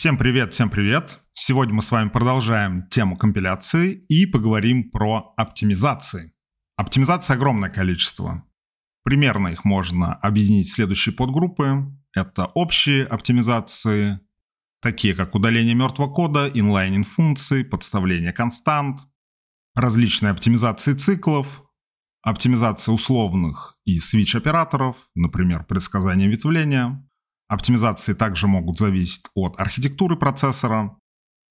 Всем привет, всем привет! Сегодня мы с вами продолжаем тему компиляции и поговорим про оптимизации. Оптимизации огромное количество. Примерно их можно объединить в следующие подгруппы. Это общие оптимизации, такие как удаление мертвого кода, инлайнинг функций, подставление констант, различные оптимизации циклов, оптимизация условных и свич операторов, например, предсказание ветвления, Оптимизации также могут зависеть от архитектуры процессора.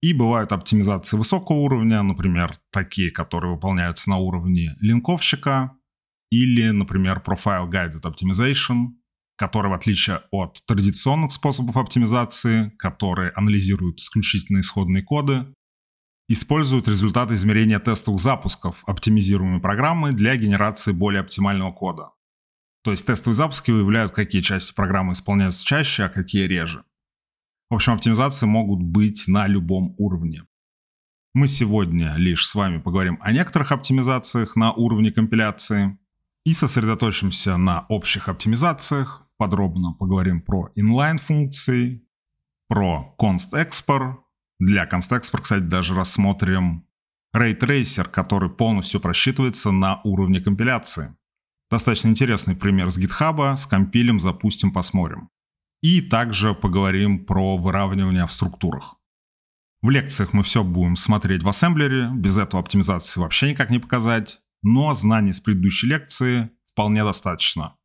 И бывают оптимизации высокого уровня, например, такие, которые выполняются на уровне линковщика, или, например, Profile Guided Optimization, который, в отличие от традиционных способов оптимизации, которые анализируют исключительно исходные коды, используют результаты измерения тестовых запусков оптимизируемой программы для генерации более оптимального кода. То есть тестовые запуски выявляют, какие части программы исполняются чаще, а какие реже. В общем, оптимизации могут быть на любом уровне. Мы сегодня лишь с вами поговорим о некоторых оптимизациях на уровне компиляции и сосредоточимся на общих оптимизациях, подробно поговорим про inline функции про const-export. Для const-export, кстати, даже рассмотрим Ray Tracer, который полностью просчитывается на уровне компиляции. Достаточно интересный пример с GitHub, скомпилим, запустим, посмотрим. И также поговорим про выравнивание в структурах. В лекциях мы все будем смотреть в ассемблере, без этого оптимизации вообще никак не показать, но знаний с предыдущей лекции вполне достаточно.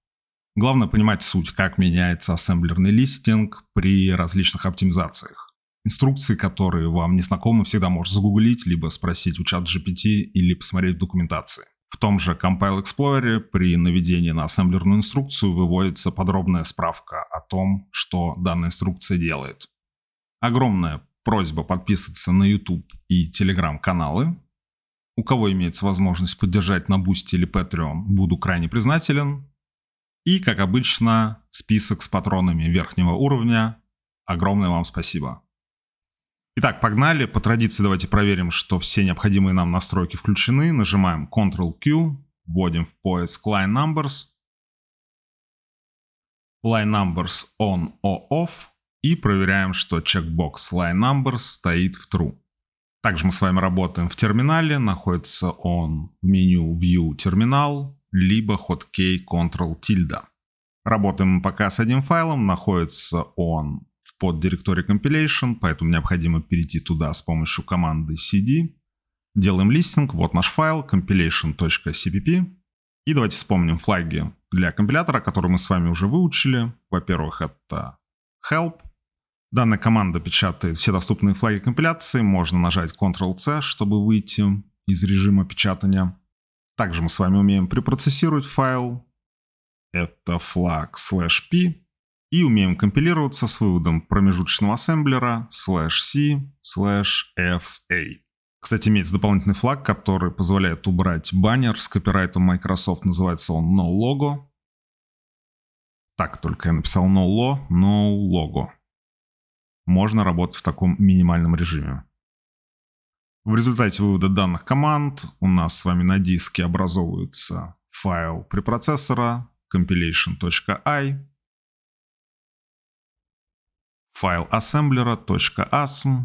Главное понимать суть, как меняется ассемблерный листинг при различных оптимизациях. Инструкции, которые вам не знакомы, всегда можно загуглить, либо спросить у чат GPT или посмотреть в документации. В том же Compile Explorer при наведении на ассемблерную инструкцию выводится подробная справка о том, что данная инструкция делает. Огромная просьба подписываться на YouTube и Telegram каналы. У кого имеется возможность поддержать на Boost или Patreon, буду крайне признателен. И, как обычно, список с патронами верхнего уровня. Огромное вам спасибо. Итак, погнали. По традиции давайте проверим, что все необходимые нам настройки включены. Нажимаем Ctrl-Q, вводим в поиск Line Numbers, Line Numbers On or Off и проверяем, что чекбокс Line Numbers стоит в True. Также мы с вами работаем в терминале, находится он в меню View Terminal, либо Hotkey Ctrl tilde. Работаем пока с одним файлом, находится он под Directory Compilation, поэтому необходимо перейти туда с помощью команды cd. Делаем листинг, вот наш файл compilation.cpp. И давайте вспомним флаги для компилятора, которые мы с вами уже выучили. Во-первых, это help. Данная команда печатает все доступные флаги компиляции. Можно нажать Ctrl-C, чтобы выйти из режима печатания. Также мы с вами умеем препроцессировать файл. Это флаг slash p и умеем компилироваться с выводом промежуточного ассемблера slash c slash fa. Кстати, имеется дополнительный флаг, который позволяет убрать баннер с копирайтом Microsoft. Называется он no logo. Так, только я написал no lo, no logo. Можно работать в таком минимальном режиме. В результате вывода данных команд у нас с вами на диске образовывается файл препроцессора compilation.i, файл assemblera.asm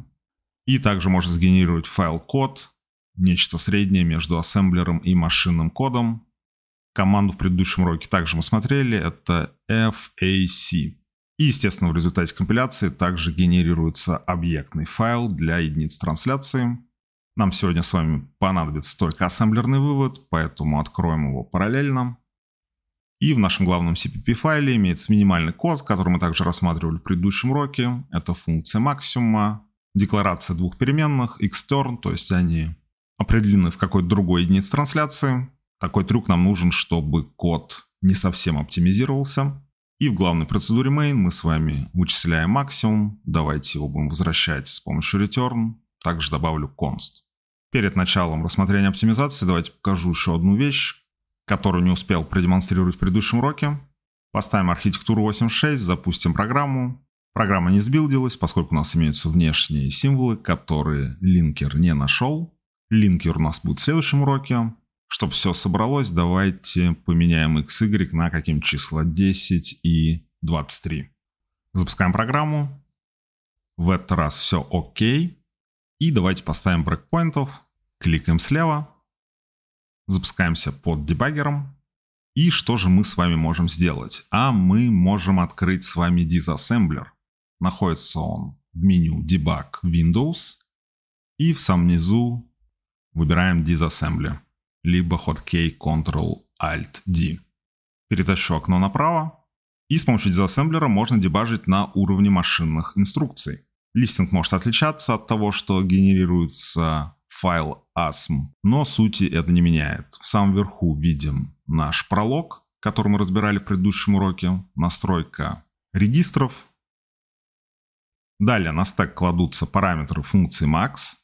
и также можно сгенерировать файл код, нечто среднее между ассемблером и машинным кодом. Команду в предыдущем уроке также мы смотрели, это FAC. И, естественно, в результате компиляции также генерируется объектный файл для единиц трансляции. Нам сегодня с вами понадобится только ассемблерный вывод, поэтому откроем его параллельно. И в нашем главном CPP-файле имеется минимальный код, который мы также рассматривали в предыдущем уроке. Это функция максимума, декларация двух переменных, extern, то есть они определены в какой-то другой единице трансляции. Такой трюк нам нужен, чтобы код не совсем оптимизировался. И в главной процедуре main мы с вами вычисляем максимум. Давайте его будем возвращать с помощью return. Также добавлю const. Перед началом рассмотрения оптимизации давайте покажу еще одну вещь, которую не успел продемонстрировать в предыдущем уроке. Поставим архитектуру 8.6, запустим программу. Программа не сбилдилась, поскольку у нас имеются внешние символы, которые линкер не нашел. Линкер у нас будет в следующем уроке. Чтобы все собралось, давайте поменяем x y на каким числа 10 и 23. Запускаем программу. В этот раз все окей. И давайте поставим брекпоинтов. Кликаем слева запускаемся под дебаггером. И что же мы с вами можем сделать? А мы можем открыть с вами Disassembler. Находится он в меню Debug Windows. И в самом низу выбираем Disassembly, либо Hotkey Ctrl-Alt-D. Перетащу окно направо. И с помощью дизассемблера можно дебажить на уровне машинных инструкций. Листинг может отличаться от того, что генерируется файл ASM, но сути это не меняет. В самом верху видим наш пролог, который мы разбирали в предыдущем уроке, настройка регистров. Далее на стек кладутся параметры функции max.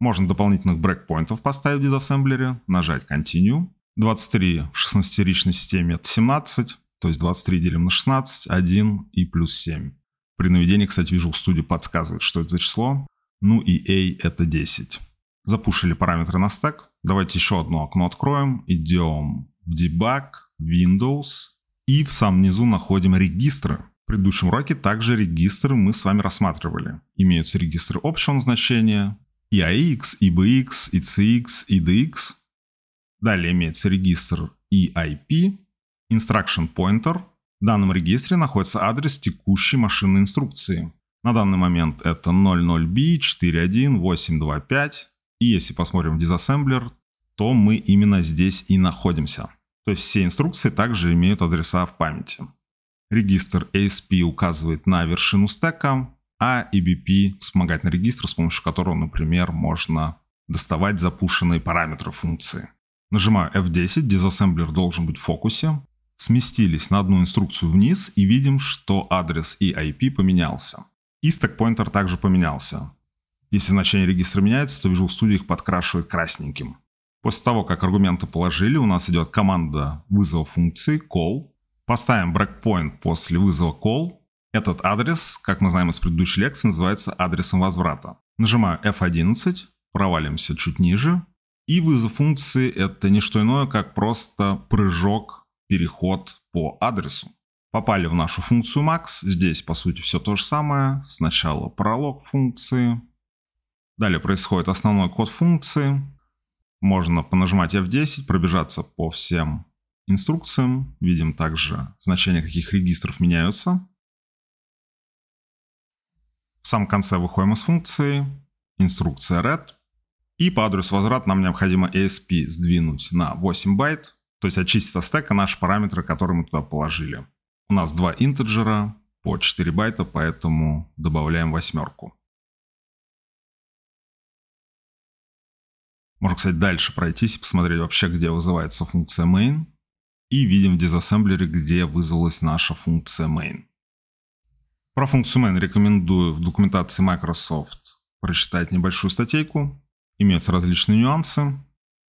Можно дополнительных брейкпоинтов поставить в дизассемблере, нажать continue. 23 в 16-ричной системе это 17, то есть 23 делим на 16, 1 и плюс 7. При наведении, кстати, Visual Studio подсказывает, что это за число. Ну и A это 10. Запушили параметры на стек. Давайте еще одно окно откроем. Идем в Debug, Windows. И в самом низу находим регистры. В предыдущем уроке также регистры мы с вами рассматривали. Имеются регистры общего назначения и AX, и BX, и CX, и DX. Далее имеется регистр EIP, Instruction Pointer. В данном регистре находится адрес текущей машинной инструкции. На данный момент это 00B41825. И если посмотрим в Disassembler, то мы именно здесь и находимся. То есть все инструкции также имеют адреса в памяти. Регистр ASP указывает на вершину стека, а EBP – вспомогательный регистр, с помощью которого, например, можно доставать запущенные параметры функции. Нажимаю F10, дизассемблер должен быть в фокусе. Сместились на одну инструкцию вниз и видим, что адрес и IP поменялся. И стек-поинтер также поменялся. Если значение регистра меняется, то Visual Studio их подкрашивает красненьким. После того, как аргументы положили, у нас идет команда вызова функции call. Поставим breakpoint после вызова call. Этот адрес, как мы знаем из предыдущей лекции, называется адресом возврата. Нажимаю F11, провалимся чуть ниже. И вызов функции это не что иное, как просто прыжок, переход по адресу. Попали в нашу функцию max. Здесь, по сути, все то же самое. Сначала пролог функции, Далее происходит основной код функции. Можно понажимать F10, пробежаться по всем инструкциям. Видим также значения каких регистров меняются. В самом конце выходим из функции, инструкция red. И по адресу возврат нам необходимо ASP сдвинуть на 8 байт, то есть очистить со стека наши параметры, которые мы туда положили. У нас два интеджера по 4 байта, поэтому добавляем восьмерку. Можно, кстати, дальше пройтись и посмотреть вообще, где вызывается функция main. И видим в дизассемблере, где вызвалась наша функция main. Про функцию main рекомендую в документации Microsoft прочитать небольшую статейку. Имеются различные нюансы.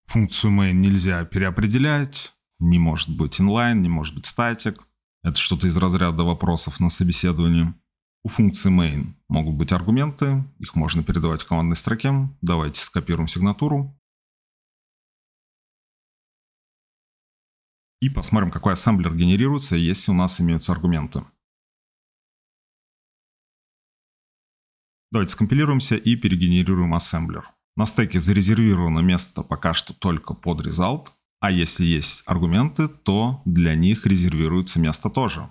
Функцию main нельзя переопределять. Не может быть inline, не может быть статик. Это что-то из разряда вопросов на собеседовании. У функции main могут быть аргументы, их можно передавать в командной строке. Давайте скопируем сигнатуру. и посмотрим, какой ассемблер генерируется, если у нас имеются аргументы. Давайте скомпилируемся и перегенерируем ассемблер. На стеке зарезервировано место пока что только под result, а если есть аргументы, то для них резервируется место тоже.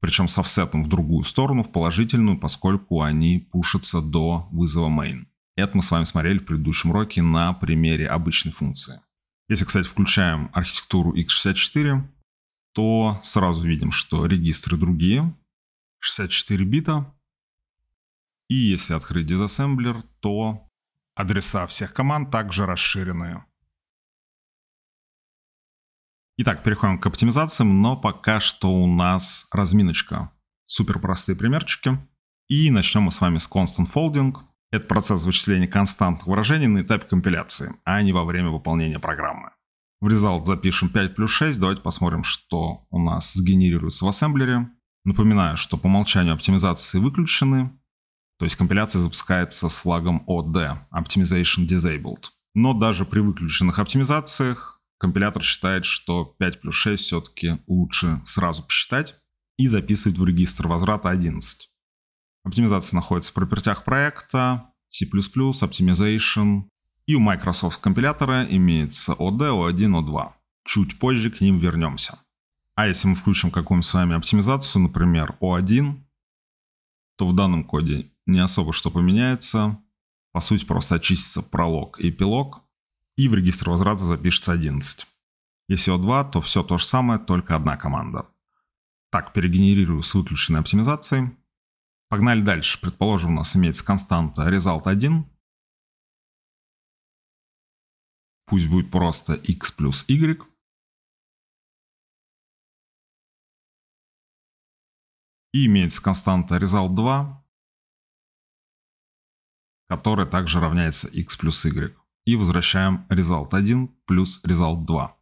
Причем с офсетом в другую сторону, в положительную, поскольку они пушатся до вызова main. Это мы с вами смотрели в предыдущем уроке на примере обычной функции. Если, кстати, включаем архитектуру x64, то сразу видим, что регистры другие, 64 бита. И если открыть дизассемблер, то адреса всех команд также расширенные. Итак, переходим к оптимизациям, но пока что у нас разминочка. Супер простые примерчики. И начнем мы с вами с Constant Folding. Это процесс вычисления константных выражений на этапе компиляции, а не во время выполнения программы. В result запишем 5 плюс 6. Давайте посмотрим, что у нас сгенерируется в ассемблере. Напоминаю, что по умолчанию оптимизации выключены, то есть компиляция запускается с флагом OD, Optimization Disabled. Но даже при выключенных оптимизациях компилятор считает, что 5 плюс 6 все-таки лучше сразу посчитать и записывать в регистр возврата 11. Оптимизация находится в пропертях проекта, C++, Optimization. И у Microsoft компилятора имеется OD, O1, O2. Чуть позже к ним вернемся. А если мы включим какую-нибудь с вами оптимизацию, например, O1, то в данном коде не особо что поменяется. По сути, просто очистится пролог и пилог, и в регистр возврата запишется 11. Если O2, то все то же самое, только одна команда. Так, перегенерирую с выключенной оптимизацией. Погнали дальше. Предположим, у нас имеется константа result 1. Пусть будет просто x плюс y. И имеется константа result 2, которая также равняется x плюс y. И возвращаем result 1 плюс result 2.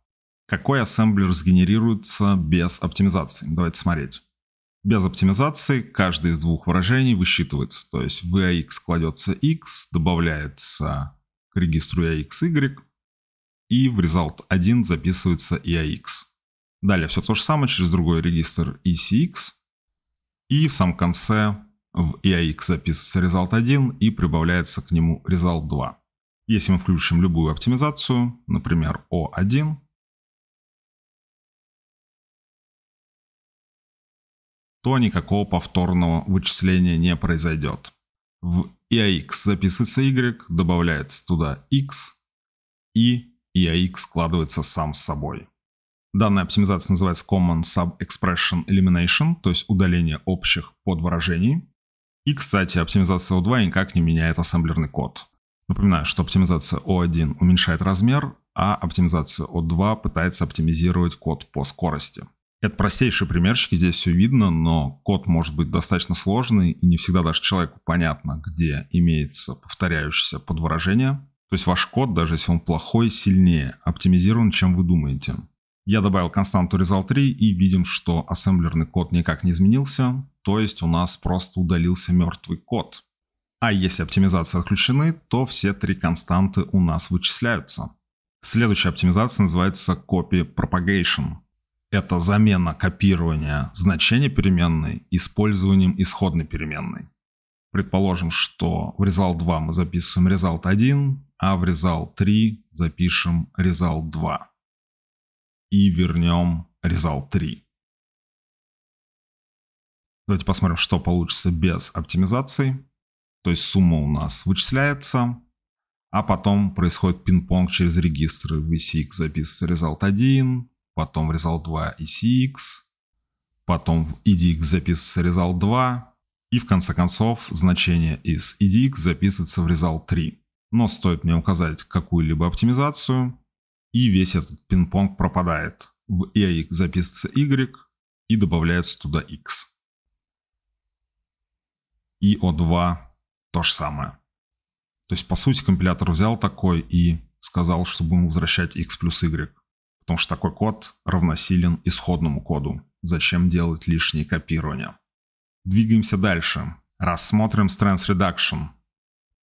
Какой ассемблер сгенерируется без оптимизации? Давайте смотреть. Без оптимизации каждое из двух выражений высчитывается. То есть в AX кладется X, добавляется к регистру AX Y, и в result 1 записывается AX. Далее все то же самое через другой регистр ECX. И в самом конце в EAX записывается result 1 и прибавляется к нему result 2. Если мы включим любую оптимизацию, например, O1, то никакого повторного вычисления не произойдет. В IAX e записывается Y, добавляется туда X, и IAX e складывается сам с собой. Данная оптимизация называется Common Sub-Expression Elimination, то есть удаление общих подвыражений. И, кстати, оптимизация O2 никак не меняет ассемблерный код. Напоминаю, что оптимизация O1 уменьшает размер, а оптимизация O2 пытается оптимизировать код по скорости. Это простейший примерчик, здесь все видно, но код может быть достаточно сложный, и не всегда даже человеку понятно, где имеется повторяющееся подвыражение. То есть ваш код, даже если он плохой, сильнее оптимизирован, чем вы думаете. Я добавил константу result3 и видим, что ассемблерный код никак не изменился, то есть у нас просто удалился мертвый код. А если оптимизации отключены, то все три константы у нас вычисляются. Следующая оптимизация называется copy propagation. Это замена копирования значения переменной использованием исходной переменной. Предположим, что в result 2 мы записываем result 1, а в result 3 запишем result 2. И вернем result 3. Давайте посмотрим, что получится без оптимизации. То есть сумма у нас вычисляется, а потом происходит пинг-понг через регистры. В VCX записывается result 1, потом в Result 2 ECX, потом в EDX записывается Result 2, и в конце концов значение из EDX записывается в Result 3. Но стоит мне указать какую-либо оптимизацию, и весь этот пинг-понг пропадает. В EAX записывается Y, и добавляется туда X. И O2 то же самое. То есть, по сути, компилятор взял такой и сказал, что будем возвращать X плюс Y потому что такой код равносилен исходному коду. Зачем делать лишние копирования? Двигаемся дальше. Рассмотрим Strength Reduction,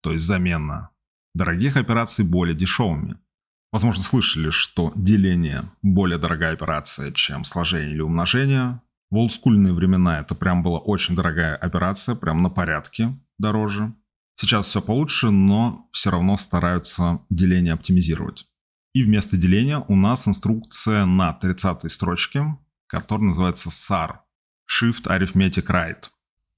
то есть замена дорогих операций более дешевыми. Возможно, слышали, что деление – более дорогая операция, чем сложение или умножение. В олдскульные времена это прям была очень дорогая операция, прям на порядке дороже. Сейчас все получше, но все равно стараются деление оптимизировать. И вместо деления у нас инструкция на 30 строчке, которая называется SAR, Shift Arithmetic Right,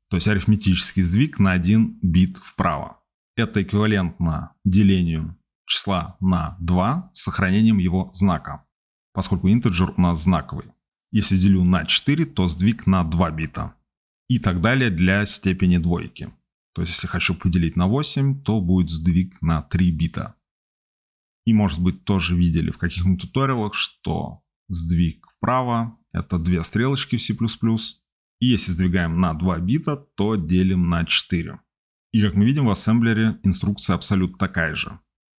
то есть арифметический сдвиг на один бит вправо. Это эквивалентно делению числа на 2 с сохранением его знака, поскольку интеджер у нас знаковый. Если делю на 4, то сдвиг на 2 бита. И так далее для степени двойки. То есть если хочу поделить на 8, то будет сдвиг на 3 бита. И, может быть, тоже видели в каких-нибудь туториалах, что сдвиг вправо — это две стрелочки в C++. И если сдвигаем на 2 бита, то делим на 4. И как мы видим в ассемблере инструкция абсолютно такая же.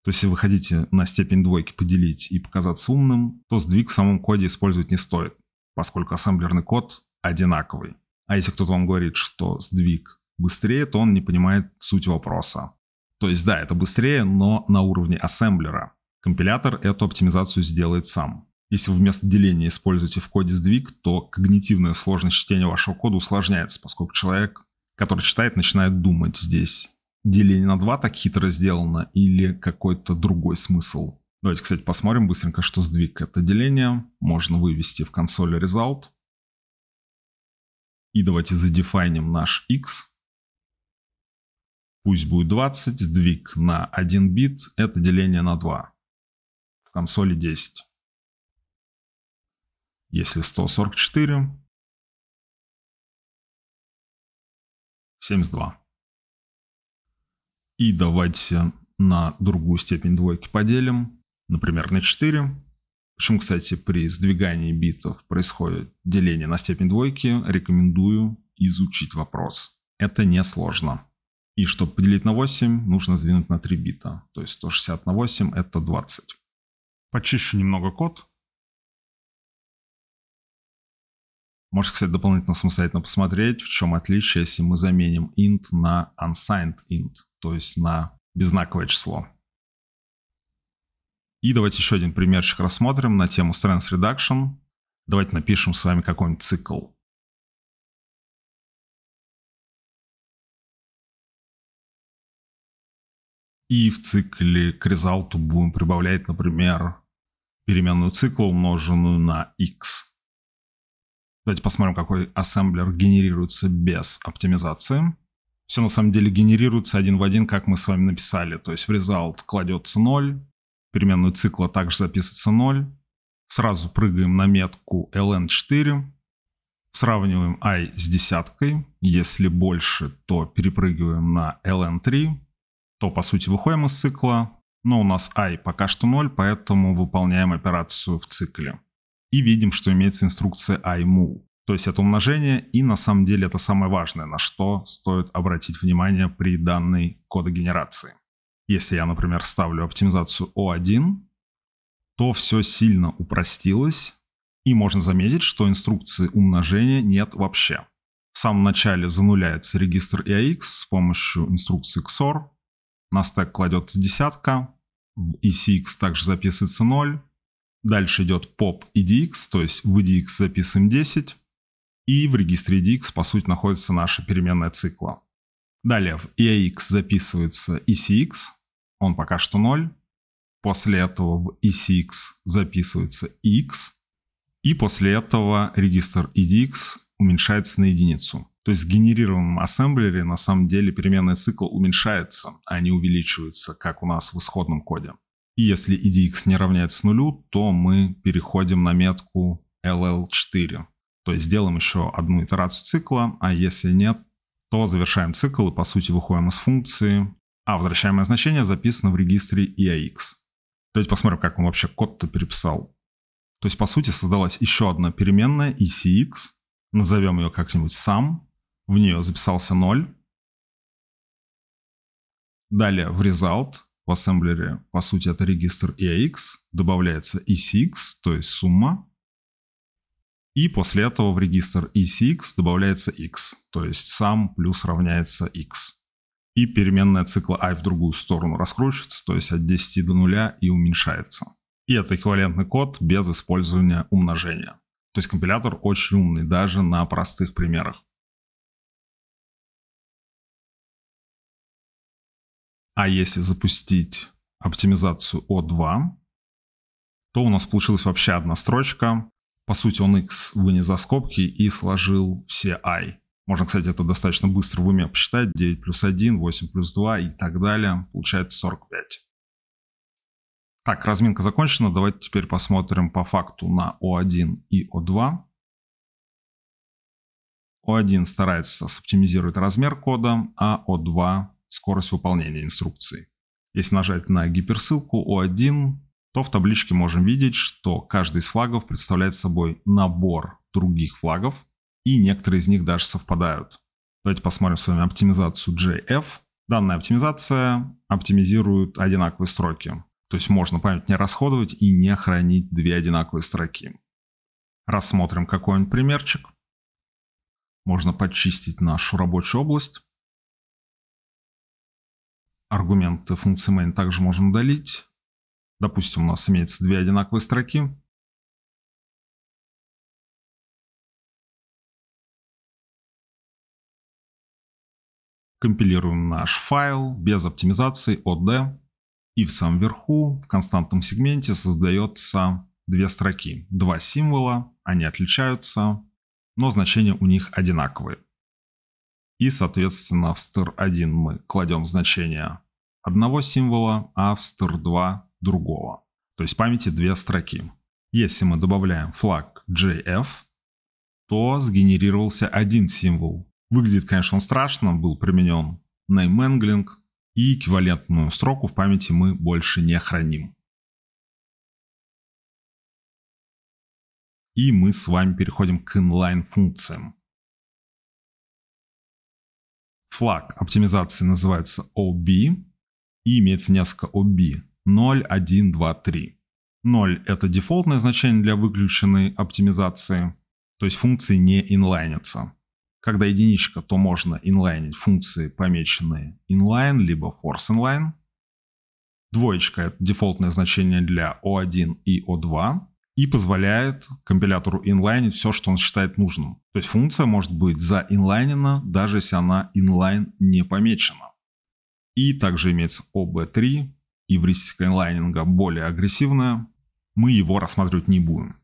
То есть, если вы хотите на степень двойки поделить и показаться умным, то сдвиг в самом коде использовать не стоит, поскольку ассемблерный код одинаковый. А если кто-то вам говорит, что сдвиг быстрее, то он не понимает суть вопроса. То есть да, это быстрее, но на уровне ассемблера. Компилятор эту оптимизацию сделает сам. Если вы вместо деления используете в коде сдвиг, то когнитивная сложность чтения вашего кода усложняется, поскольку человек, который читает, начинает думать здесь. Деление на 2 так хитро сделано или какой-то другой смысл. Давайте, кстати, посмотрим быстренько, что сдвиг это деление. Можно вывести в консоль result. И давайте задефайним наш x. Пусть будет 20, сдвиг на 1 бит, это деление на 2 в консоли 10. Если 144, 72. И давайте на другую степень двойки поделим, например, на 4. Почему, кстати, при сдвигании битов происходит деление на степень двойки, рекомендую изучить вопрос. Это несложно. И чтобы поделить на 8, нужно сдвинуть на 3 бита. То есть 160 на 8 это 20. Почищу немного код. Можете, кстати, дополнительно самостоятельно посмотреть, в чем отличие, если мы заменим int на unsigned int, то есть на беззнаковое число. И давайте еще один примерчик рассмотрим на тему Strength Reduction. Давайте напишем с вами какой-нибудь цикл. И в цикле к результу будем прибавлять, например, переменную цикла, умноженную на x. Давайте посмотрим, какой ассемблер генерируется без оптимизации. Все на самом деле генерируется один в один, как мы с вами написали. То есть в result кладется 0, переменную цикла также записывается 0. Сразу прыгаем на метку ln4, сравниваем i с десяткой. Если больше, то перепрыгиваем на ln3, то по сути выходим из цикла но у нас i пока что 0, поэтому выполняем операцию в цикле. И видим, что имеется инструкция imul, то есть это умножение, и на самом деле это самое важное, на что стоит обратить внимание при данной кодогенерации. Если я, например, ставлю оптимизацию O1, то все сильно упростилось, и можно заметить, что инструкции умножения нет вообще. В самом начале зануляется регистр IAX с помощью инструкции XOR, на стек кладется десятка, в ECX также записывается 0, дальше идет pop EDX, то есть в EDX записываем 10, и в регистре EDX, по сути, находится наша переменная цикла. Далее в EAX записывается ECX, он пока что 0, после этого в ECX записывается X, и после этого регистр EDX уменьшается на единицу. То есть в генерированном ассемблере на самом деле переменный цикл уменьшается, а не увеличивается, как у нас в исходном коде. И если edx не равняется нулю, то мы переходим на метку LL4. То есть делаем еще одну итерацию цикла, а если нет, то завершаем цикл и по сути выходим из функции, а возвращаемое значение записано в регистре IAX. Давайте посмотрим, как он вообще код-то переписал. То есть по сути создалась еще одна переменная ECX, назовем ее как-нибудь сам, в нее записался 0. Далее в result в ассемблере, по сути, это регистр EAX, добавляется ECX, то есть сумма. И после этого в регистр ECX добавляется X, то есть сам плюс равняется X. И переменная цикла i а в другую сторону раскручивается, то есть от 10 до 0 и уменьшается. И это эквивалентный код без использования умножения. То есть компилятор очень умный, даже на простых примерах. А если запустить оптимизацию O2, то у нас получилась вообще одна строчка. По сути, он X вынес за скобки и сложил все I. Можно, кстати, это достаточно быстро в уме посчитать. 9 плюс 1, 8 плюс 2 и так далее. Получается 45. Так, разминка закончена. Давайте теперь посмотрим по факту на O1 и O2. O1 старается оптимизировать размер кода, а O2 — скорость выполнения инструкции. Если нажать на гиперссылку O1, то в табличке можем видеть, что каждый из флагов представляет собой набор других флагов, и некоторые из них даже совпадают. Давайте посмотрим с вами оптимизацию JF. Данная оптимизация оптимизирует одинаковые строки. То есть можно память не расходовать и не хранить две одинаковые строки. Рассмотрим какой-нибудь примерчик. Можно почистить нашу рабочую область. Аргументы функции main также можно удалить. Допустим, у нас имеется две одинаковые строки. Компилируем наш файл без оптимизации от D и в самом верху в константном сегменте создается две строки, два символа, они отличаются, но значения у них одинаковые. И, соответственно, в str1 мы кладем значение одного символа, а в str2 другого. То есть в памяти две строки. Если мы добавляем флаг JF, то сгенерировался один символ. Выглядит, конечно, он страшно, был применен name mangling и эквивалентную строку в памяти мы больше не храним. И мы с вами переходим к inline-функциям. Флаг оптимизации называется OB и имеется несколько OB 0, 1, 2, 3. 0 это дефолтное значение для выключенной оптимизации, то есть функции не инлайнятся. Когда единичка, то можно инлайнить функции, помеченные inline, либо force inline. Двоечка – это дефолтное значение для O1 и O2 и позволяет компилятору инлайнить все, что он считает нужным. То есть функция может быть заинлайнена, даже если она inline не помечена. И также имеется OB3, евристика инлайнинга более агрессивная, мы его рассматривать не будем.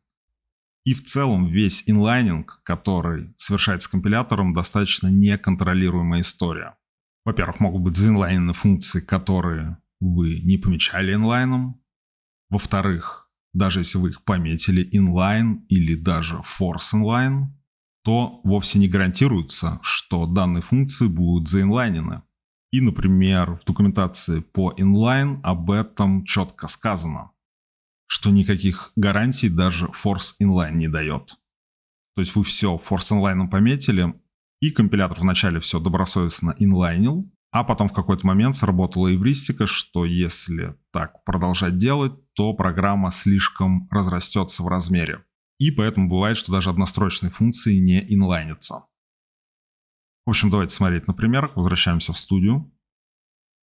И в целом весь инлайнинг, который совершается компилятором, достаточно неконтролируемая история. Во-первых, могут быть заинлайнены функции, которые вы не помечали инлайном. Во-вторых, даже если вы их пометили инлайн или даже force inline, то вовсе не гарантируется, что данные функции будут заинлайнены. И, например, в документации по inline об этом четко сказано – что никаких гарантий даже Force Inline не дает. То есть вы все Force Inline пометили, и компилятор вначале все добросовестно инлайнил, а потом в какой-то момент сработала эвристика, что если так продолжать делать, то программа слишком разрастется в размере. И поэтому бывает, что даже однострочные функции не инлайнятся. В общем, давайте смотреть на примерах. Возвращаемся в студию.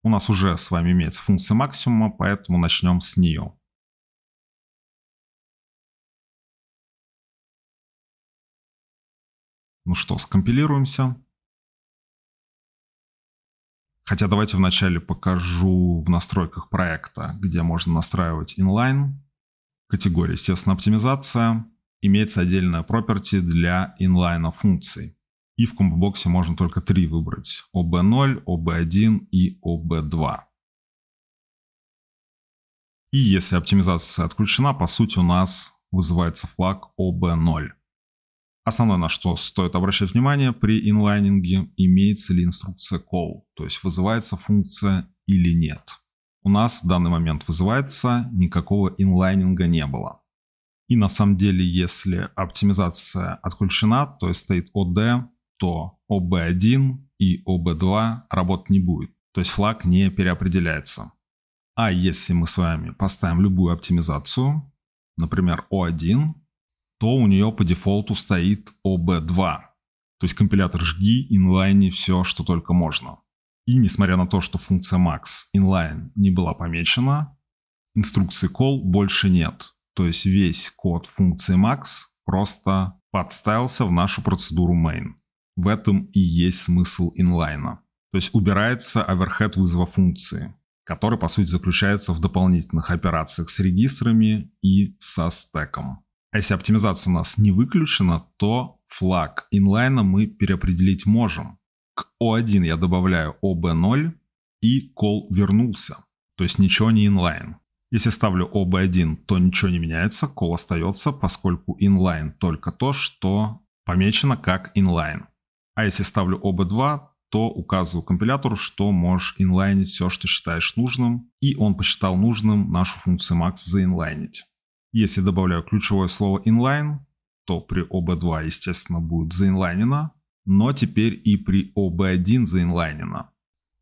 У нас уже с вами имеется функция максимума, поэтому начнем с нее. Ну что, скомпилируемся. Хотя давайте вначале покажу в настройках проекта, где можно настраивать inline Категория, естественно, оптимизация. Имеется отдельная property для inline функций. И в комбобоксе можно только три выбрать. OB0, OB1 и OB2. И если оптимизация отключена, по сути у нас вызывается флаг OB0. Основное, на что стоит обращать внимание при инлайнинге, имеется ли инструкция call, то есть вызывается функция или нет. У нас в данный момент вызывается, никакого инлайнинга не было. И на самом деле, если оптимизация отключена, то есть стоит OD, то OB1 и OB2 работать не будет. То есть флаг не переопределяется. А если мы с вами поставим любую оптимизацию, например, O1, то у нее по дефолту стоит OB2. То есть компилятор жги, инлайни все, что только можно. И несмотря на то, что функция max inline не была помечена, инструкции call больше нет. То есть весь код функции max просто подставился в нашу процедуру main. В этом и есть смысл инлайна. То есть убирается оверхед вызова функции, который по сути заключается в дополнительных операциях с регистрами и со стеком. А если оптимизация у нас не выключена, то флаг инлайна мы переопределить можем. К O1 я добавляю OB0 и call вернулся. То есть ничего не инлайн. Если ставлю OB1, то ничего не меняется, call остается, поскольку inline только то, что помечено как inline. А если ставлю OB2, то указываю компилятору, что можешь инлайнить все, что считаешь нужным, и он посчитал нужным нашу функцию max заинлайнить. Если добавляю ключевое слово inline, то при OB2, естественно, будет заинлайнено, но теперь и при OB1 заинлайнено.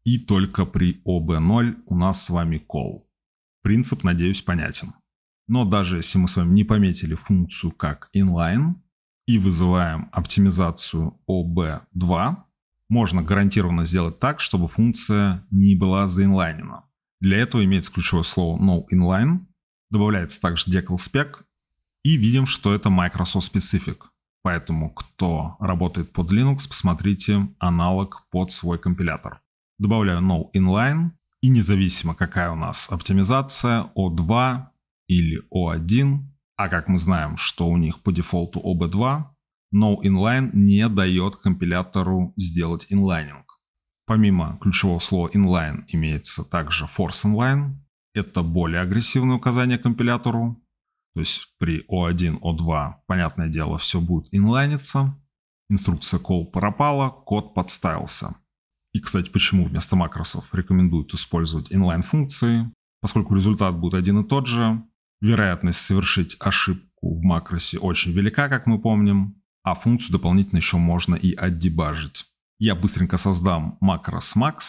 И только при OB0 у нас с вами call. Принцип, надеюсь, понятен. Но даже если мы с вами не пометили функцию как inline и вызываем оптимизацию OB2, можно гарантированно сделать так, чтобы функция не была заинлайнена. Для этого имеется ключевое слово noinline Добавляется также decal spec, и видим, что это Microsoft Specific. Поэтому, кто работает под Linux, посмотрите аналог под свой компилятор. Добавляю no inline, и независимо какая у нас оптимизация, O2 или O1, а как мы знаем, что у них по дефолту OB2, no inline не дает компилятору сделать инлайнинг. Помимо ключевого слова inline имеется также force inline, это более агрессивное указание компилятору. То есть при O1, O2, понятное дело, все будет инлайниться. Инструкция call пропала, код подставился. И, кстати, почему вместо макросов рекомендуют использовать inline функции Поскольку результат будет один и тот же, вероятность совершить ошибку в макросе очень велика, как мы помним, а функцию дополнительно еще можно и отдебажить. Я быстренько создам макрос max,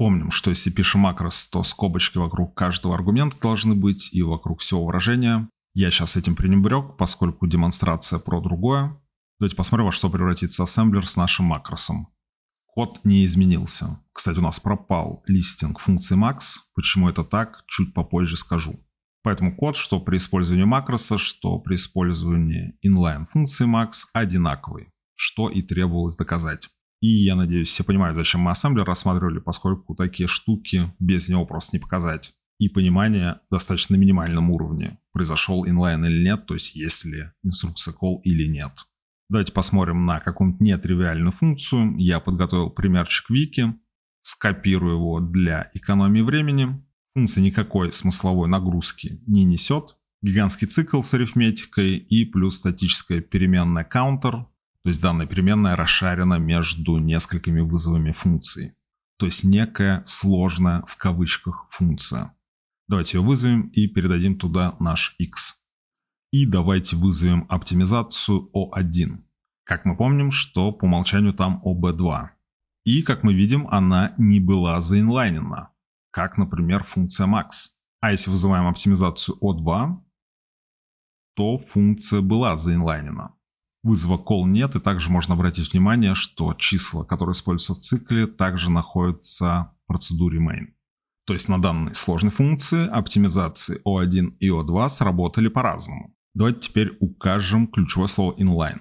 Помним, что если пишем макрос, то скобочки вокруг каждого аргумента должны быть и вокруг всего выражения. Я сейчас этим пренебрег, поскольку демонстрация про другое. Давайте посмотрим, во что превратится ассемблер с нашим макросом. Код не изменился. Кстати, у нас пропал листинг функции max. Почему это так, чуть попозже скажу. Поэтому код, что при использовании макроса, что при использовании inline функции max одинаковый, что и требовалось доказать. И я надеюсь, все понимают, зачем мы ассемблер рассматривали, поскольку такие штуки без него просто не показать. И понимание достаточно на минимальном уровне, произошел инлайн или нет, то есть есть ли инструкция call или нет. Давайте посмотрим на какую-нибудь нетривиальную функцию. Я подготовил примерчик вики, скопирую его для экономии времени. Функция никакой смысловой нагрузки не несет. Гигантский цикл с арифметикой и плюс статическая переменная counter то есть данная переменная расшарена между несколькими вызовами функции. То есть некая сложная в кавычках функция. Давайте ее вызовем и передадим туда наш x. И давайте вызовем оптимизацию O1. Как мы помним, что по умолчанию там OB2. И, как мы видим, она не была заинлайнена, как, например, функция max. А если вызываем оптимизацию O2, то функция была заинлайнена вызова call нет. И также можно обратить внимание, что числа, которые используются в цикле, также находятся в процедуре main. То есть на данной сложной функции оптимизации O1 и O2 сработали по-разному. Давайте теперь укажем ключевое слово inline.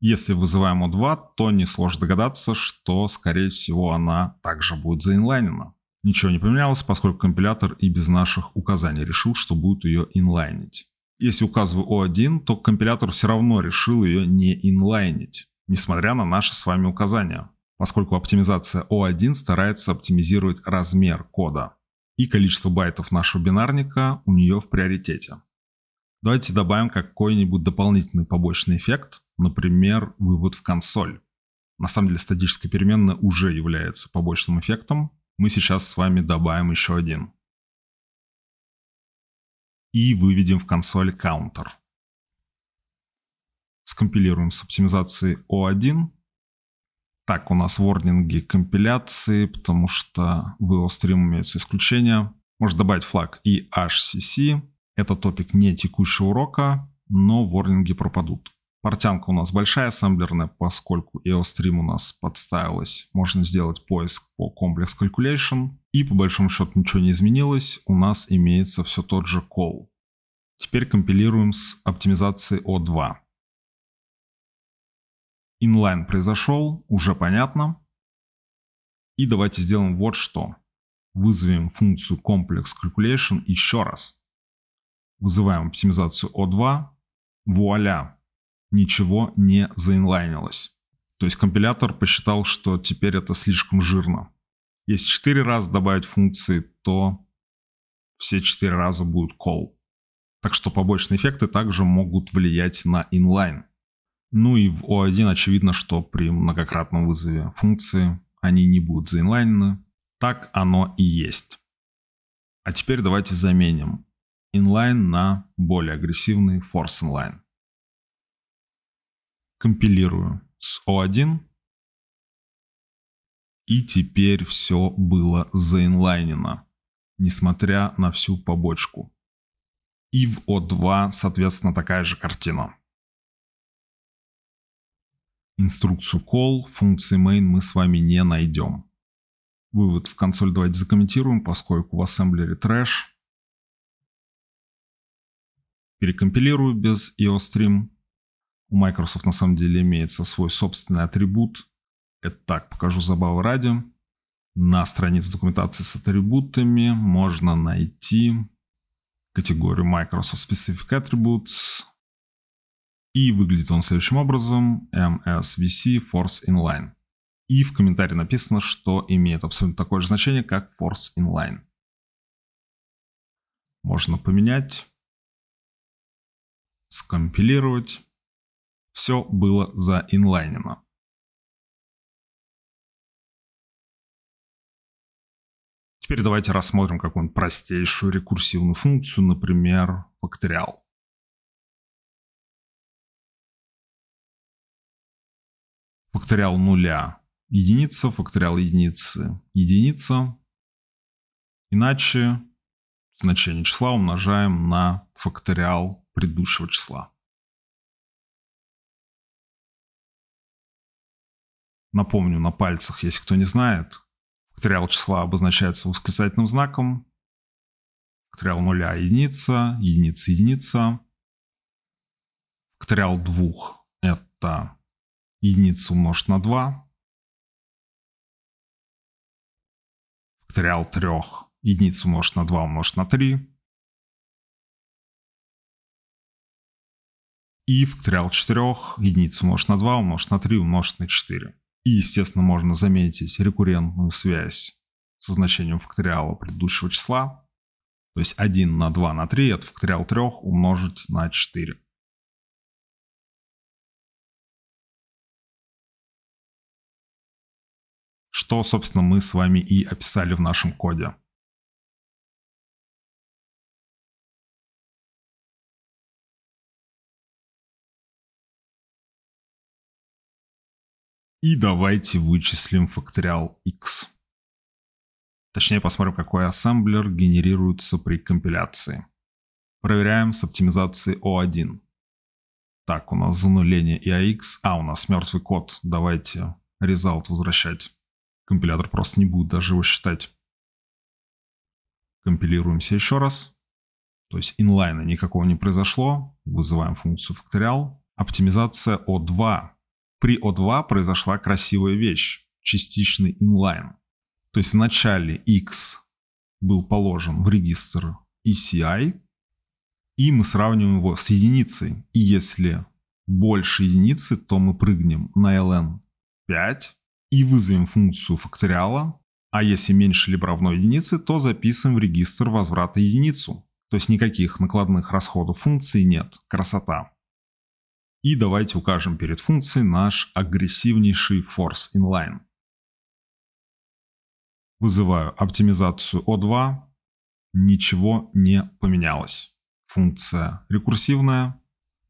Если вызываем O2, то несложно догадаться, что, скорее всего, она также будет заинлайнена. Ничего не поменялось, поскольку компилятор и без наших указаний решил, что будет ее инлайнить. Если указываю O1, то компилятор все равно решил ее не инлайнить, несмотря на наши с вами указания, поскольку оптимизация O1 старается оптимизировать размер кода, и количество байтов нашего бинарника у нее в приоритете. Давайте добавим какой-нибудь дополнительный побочный эффект, например, вывод в консоль. На самом деле статическая переменная уже является побочным эффектом. Мы сейчас с вами добавим еще один и выведем в консоль counter. Скомпилируем с оптимизацией O1. Так, у нас ворнинги компиляции, потому что в IOStream имеются исключения. Можно добавить флаг и Это топик не текущего урока, но ворнинги пропадут. Портянка у нас большая ассемблерная, поскольку EOStream у нас подставилась. Можно сделать поиск по Complex Calculation. И по большому счету ничего не изменилось. У нас имеется все тот же call. Теперь компилируем с оптимизацией O2. Inline произошел, уже понятно. И давайте сделаем вот что. Вызовем функцию Complex Calculation еще раз. Вызываем оптимизацию O2. Вуаля! ничего не заинлайнилось. То есть компилятор посчитал, что теперь это слишком жирно. Если 4 раза добавить функции, то все 4 раза будет call. Так что побочные эффекты также могут влиять на инлайн. Ну и в O1 очевидно, что при многократном вызове функции они не будут заинлайнены. Так оно и есть. А теперь давайте заменим inline на более агрессивный force inline компилирую с O1. И теперь все было заинлайнено, несмотря на всю побочку. И в O2, соответственно, такая же картина. Инструкцию call функции main мы с вами не найдем. Вывод в консоль давайте закомментируем, поскольку в ассемблере трэш. Перекомпилирую без EOStream. У Microsoft на самом деле имеется свой собственный атрибут. Это так, покажу забавы ради. На странице документации с атрибутами можно найти категорию Microsoft Specific Attributes. И выглядит он следующим образом. MSVC Force Inline. И в комментарии написано, что имеет абсолютно такое же значение, как Force Inline. Можно поменять, скомпилировать. Все было за инлайнено. Теперь давайте рассмотрим какую-нибудь простейшую рекурсивную функцию, например, факториал. Факториал нуля – единица, факториал единицы – единица. Иначе значение числа умножаем на факториал предыдущего числа. Напомню, на пальцах, если кто не знает, факториал числа обозначается восклицательным знаком, факториал нуля – единица, единица – единица. Факториал двух – это единица умножить на 2. Факториал трех – единица умножить на 2 умножить на 3. И факториал 4 единица умножить на 2 умножить на 3 умножить на 4. И, естественно, можно заметить рекуррентную связь со значением факториала предыдущего числа. То есть 1 на 2 на 3 – это факториал 3 умножить на 4. Что, собственно, мы с вами и описали в нашем коде. И давайте вычислим факториал x. Точнее, посмотрим, какой ассемблер генерируется при компиляции. Проверяем с оптимизацией O1. Так, у нас зануление и AX. А, у нас мертвый код. Давайте result возвращать. Компилятор просто не будет даже его считать. Компилируемся еще раз. То есть инлайна никакого не произошло. Вызываем функцию факториал. Оптимизация O2 при O2 произошла красивая вещь – частичный инлайн. То есть вначале X был положен в регистр ECI, и мы сравниваем его с единицей. И если больше единицы, то мы прыгнем на ln 5 и вызовем функцию факториала, а если меньше либо равно единице, то записываем в регистр возврата единицу. То есть никаких накладных расходов функции нет. Красота. И давайте укажем перед функцией наш агрессивнейший force inline. Вызываю оптимизацию O2. Ничего не поменялось. Функция рекурсивная.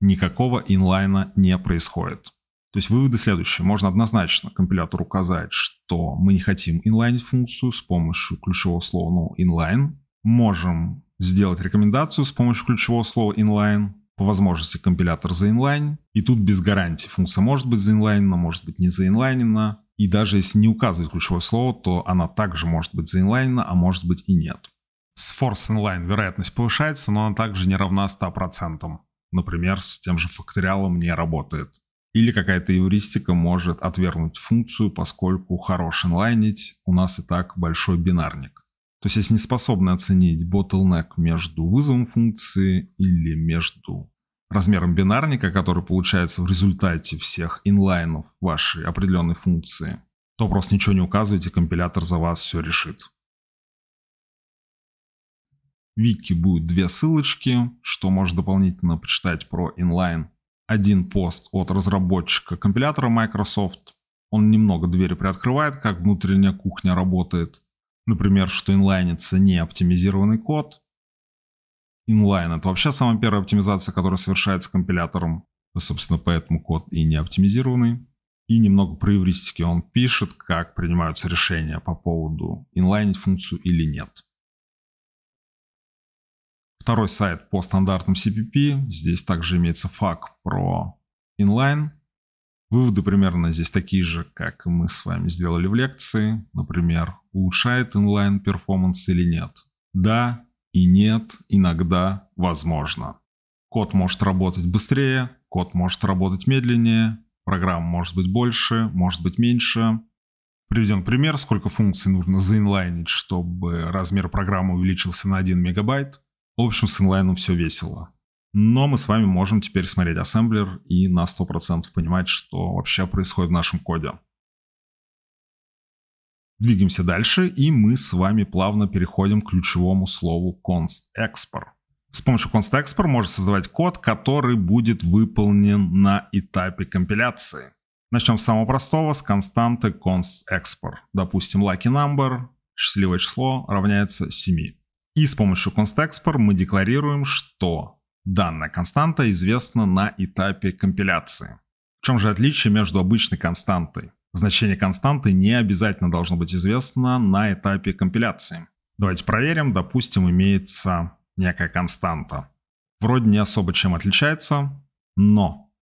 Никакого инлайна не происходит. То есть выводы следующие. Можно однозначно компилятору указать, что мы не хотим inline функцию с помощью ключевого слова ну, inline. Можем сделать рекомендацию с помощью ключевого слова inline по возможности компилятор заинлайн, И тут без гарантии Функция может быть заинлайнена, может быть не заинлайнена. И даже если не указывать ключевое слово, то она также может быть заинлайнена, а может быть и нет. С force inline вероятность повышается, но она также не равна 100%. Например, с тем же факториалом не работает. Или какая-то эвристика может отвергнуть функцию, поскольку хорош инлайнить у нас и так большой бинарник. То есть если не способны оценить bottleneck между вызовом функции или между размером бинарника, который получается в результате всех инлайнов вашей определенной функции, то просто ничего не указывайте, компилятор за вас все решит. В вики будет две ссылочки, что можно дополнительно почитать про инлайн. Один пост от разработчика компилятора Microsoft. Он немного двери приоткрывает, как внутренняя кухня работает – Например, что инлайнится не оптимизированный код. Инлайн – это вообще самая первая оптимизация, которая совершается компилятором. Собственно, поэтому код и не оптимизированный. И немного про евристики. Он пишет, как принимаются решения по поводу инлайнить функцию или нет. Второй сайт по стандартам CPP. Здесь также имеется факт про инлайн. Выводы примерно здесь такие же, как мы с вами сделали в лекции. Например, улучшает инлайн перформанс или нет. Да и нет, иногда возможно. Код может работать быстрее, код может работать медленнее, программа может быть больше, может быть меньше. Приведен пример, сколько функций нужно заинлайнить, чтобы размер программы увеличился на 1 мегабайт. В общем, с инлайном все весело. Но мы с вами можем теперь смотреть ассемблер и на 100% понимать, что вообще происходит в нашем коде. Двигаемся дальше, и мы с вами плавно переходим к ключевому слову const-export. С помощью const-export можно создавать код, который будет выполнен на этапе компиляции. Начнем с самого простого, с константы const-export. Допустим, lucky number, счастливое число равняется 7. И с помощью const-export мы декларируем, что Данная константа известна на этапе компиляции. В чем же отличие между обычной константой? Значение константы не обязательно должно быть известно на этапе компиляции. Давайте проверим. Допустим, имеется некая константа. Вроде не особо чем отличается, но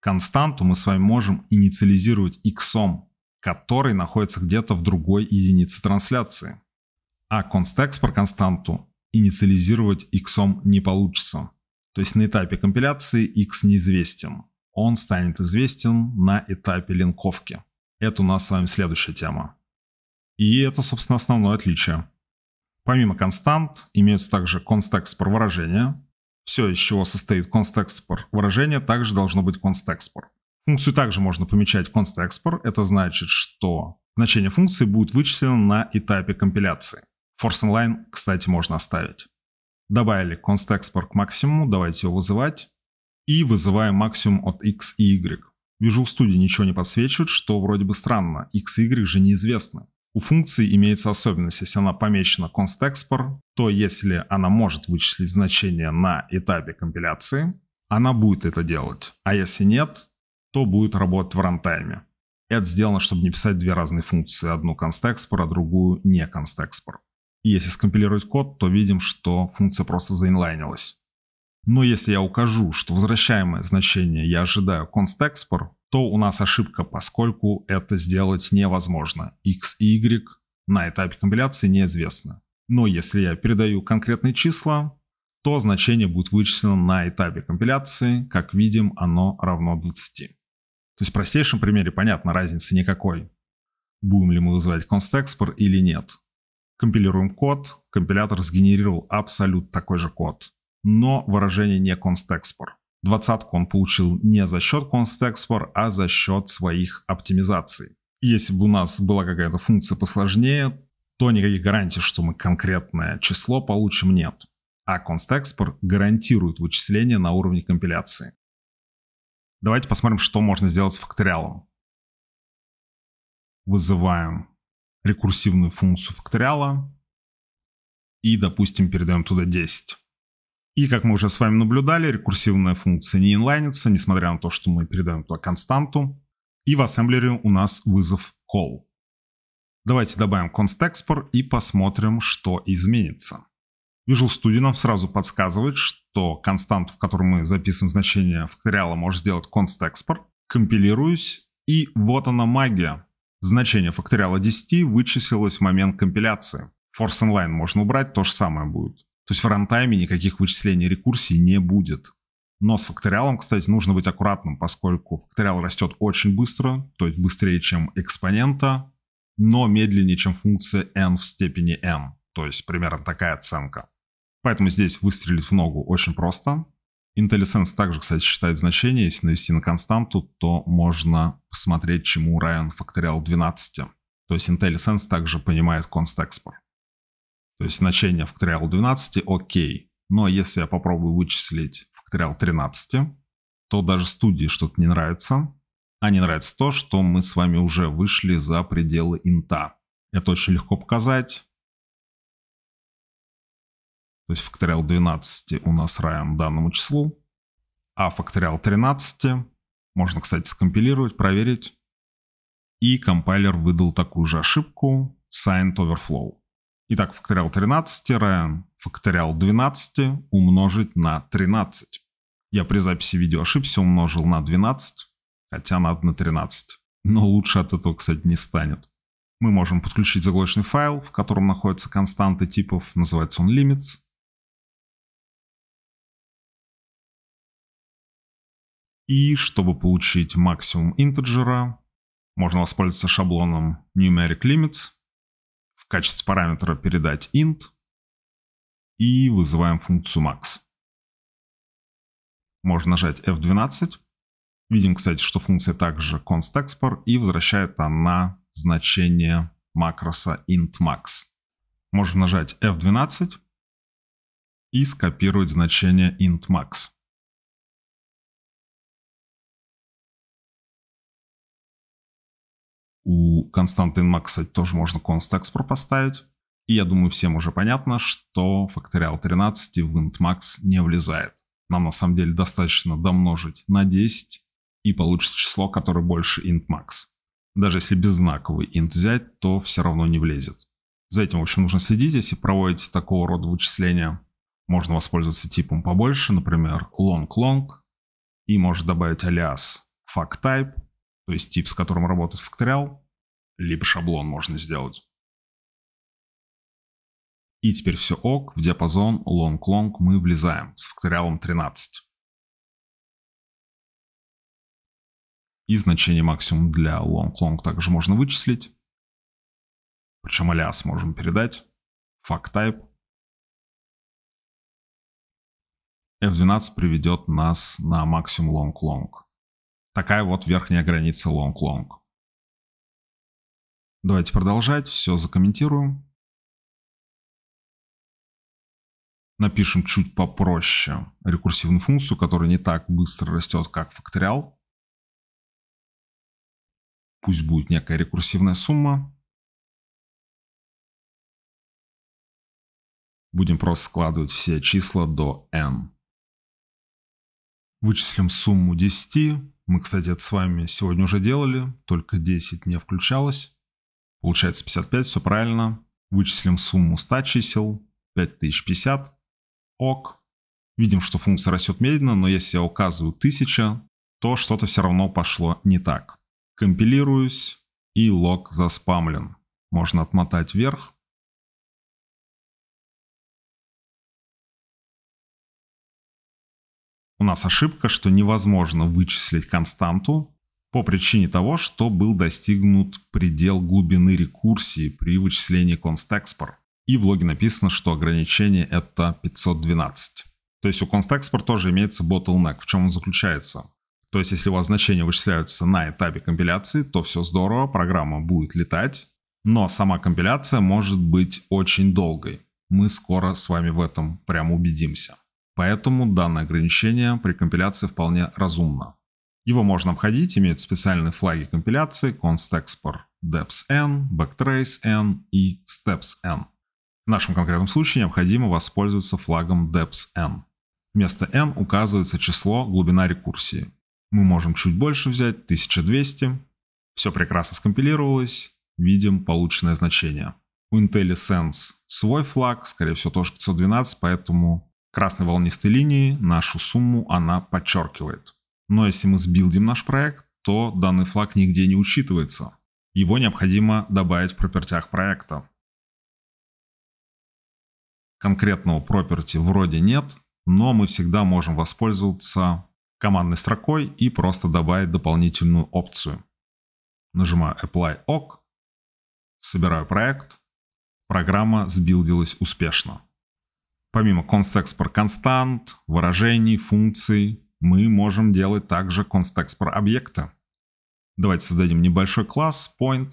константу мы с вами можем инициализировать иксом, который находится где-то в другой единице трансляции. А constEx про константу инициализировать X не получится. То есть на этапе компиляции X неизвестен. Он станет известен на этапе линковки. Это у нас с вами следующая тема. И это, собственно, основное отличие. Помимо констант имеются также констэкспор выражения. Все, из чего состоит констэкспор выражение, также должно быть констэкспор. Функцию также можно помечать constExpor. Это значит, что значение функции будет вычислено на этапе компиляции. Force inline, кстати, можно оставить. Добавили const export к максимуму, давайте его вызывать. И вызываем максимум от x и y. Visual Studio ничего не подсвечивает, что вроде бы странно, x и y же неизвестны. У функции имеется особенность, если она помечена const export, то если она может вычислить значение на этапе компиляции, она будет это делать. А если нет, то будет работать в рантайме. Это сделано, чтобы не писать две разные функции, одну const export, а другую не const export если скомпилировать код, то видим, что функция просто заинлайнилась. Но если я укажу, что возвращаемое значение я ожидаю const export, то у нас ошибка, поскольку это сделать невозможно. x и y на этапе компиляции неизвестно. Но если я передаю конкретные числа, то значение будет вычислено на этапе компиляции. Как видим, оно равно 20. То есть в простейшем примере, понятно, разницы никакой. Будем ли мы вызывать const export или нет. Компилируем код, компилятор сгенерировал абсолютно такой же код, но выражение не constexpr. Двадцатку он получил не за счет constexpr, а за счет своих оптимизаций. Если бы у нас была какая-то функция посложнее, то никаких гарантий, что мы конкретное число получим, нет. А constexpr гарантирует вычисление на уровне компиляции. Давайте посмотрим, что можно сделать с факториалом. Вызываем рекурсивную функцию факториала и, допустим, передаем туда 10. И, как мы уже с вами наблюдали, рекурсивная функция не инлайнится, несмотря на то, что мы передаем туда константу. И в ассемблере у нас вызов call. Давайте добавим constExpor и посмотрим, что изменится. Visual Studio нам сразу подсказывает, что константу, в которой мы записываем значение факториала, может сделать constExpor. Компилируюсь, и вот она магия. Значение факториала 10 вычислилось в момент компиляции. Force online можно убрать, то же самое будет. То есть в рантайме никаких вычислений рекурсий не будет. Но с факториалом, кстати, нужно быть аккуратным, поскольку факториал растет очень быстро, то есть быстрее, чем экспонента, но медленнее, чем функция n в степени m. То есть примерно такая оценка. Поэтому здесь выстрелить в ногу очень просто. IntelliSense также, кстати, считает значение. Если навести на константу, то можно посмотреть, чему равен факториал 12. То есть IntelliSense также понимает констэкспор. То есть значение факториал 12 окей. Но если я попробую вычислить факториал 13, то даже студии что-то не нравится. А не нравится то, что мы с вами уже вышли за пределы инта. Это очень легко показать. То есть факториал 12 у нас равен данному числу, а факториал 13 можно, кстати, скомпилировать, проверить. И компайлер выдал такую же ошибку signed overflow. Итак, факториал 13 равен факториал 12 умножить на 13. Я при записи видео ошибся, умножил на 12, хотя надо на 13. Но лучше от этого, кстати, не станет. Мы можем подключить заглочный файл, в котором находятся константы типов, называется он limits, И чтобы получить максимум интеджера, можно воспользоваться шаблоном numeric limits, в качестве параметра передать int и вызываем функцию max. Можно нажать F12. Видим, кстати, что функция также constExpor и возвращает она значение макроса intmax. Можем нажать F12 и скопировать значение intmax. У константы nmax, кстати, тоже можно const expr И я думаю, всем уже понятно, что факториал 13 в intmax не влезает. Нам на самом деле достаточно домножить на 10 и получится число, которое больше intmax. Даже если беззнаковый int взять, то все равно не влезет. За этим, в общем, нужно следить, если проводите такого рода вычисления. Можно воспользоваться типом побольше, например, long-long, и можно добавить алиас fact type, то есть тип, с которым работает факториал, либо шаблон можно сделать. И теперь все ок, в диапазон long-long мы влезаем с факториалом 13. И значение максимум для long-long также можно вычислить. Причем алиас можем передать. Fact type. F12 приведет нас на максимум long-long. Такая вот верхняя граница long-long. Давайте продолжать, все закомментируем. Напишем чуть попроще рекурсивную функцию, которая не так быстро растет, как факториал. Пусть будет некая рекурсивная сумма. Будем просто складывать все числа до n. Вычислим сумму 10 мы, кстати, это с вами сегодня уже делали, только 10 не включалось. Получается 55, все правильно. Вычислим сумму 100 чисел, 5050. Ок. Видим, что функция растет медленно, но если я указываю 1000, то что-то все равно пошло не так. Компилируюсь и лог заспамлен. Можно отмотать вверх. У нас ошибка, что невозможно вычислить константу по причине того, что был достигнут предел глубины рекурсии при вычислении constexpr. И в логе написано, что ограничение это 512. То есть у constexpr тоже имеется bottleneck. В чем он заключается? То есть если у вас значения вычисляются на этапе компиляции, то все здорово, программа будет летать, но сама компиляция может быть очень долгой. Мы скоро с вами в этом прям убедимся. Поэтому данное ограничение при компиляции вполне разумно. Его можно обходить, имеют специальные флаги компиляции constexpr, deps.n, backtrace.n и steps.n. В нашем конкретном случае необходимо воспользоваться флагом deps.n. Вместо n указывается число глубина рекурсии. Мы можем чуть больше взять, 1200. Все прекрасно скомпилировалось, видим полученное значение. У IntelliSense свой флаг, скорее всего тоже 512, поэтому красной волнистой линии нашу сумму она подчеркивает. Но если мы сбилдим наш проект, то данный флаг нигде не учитывается. Его необходимо добавить в пропертях проекта. Конкретного проперти вроде нет, но мы всегда можем воспользоваться командной строкой и просто добавить дополнительную опцию. Нажимаю Apply OK, собираю проект, программа сбилдилась успешно. Помимо constexpr констант, выражений, функций, мы можем делать также constexpr объекта. Давайте создадим небольшой класс point.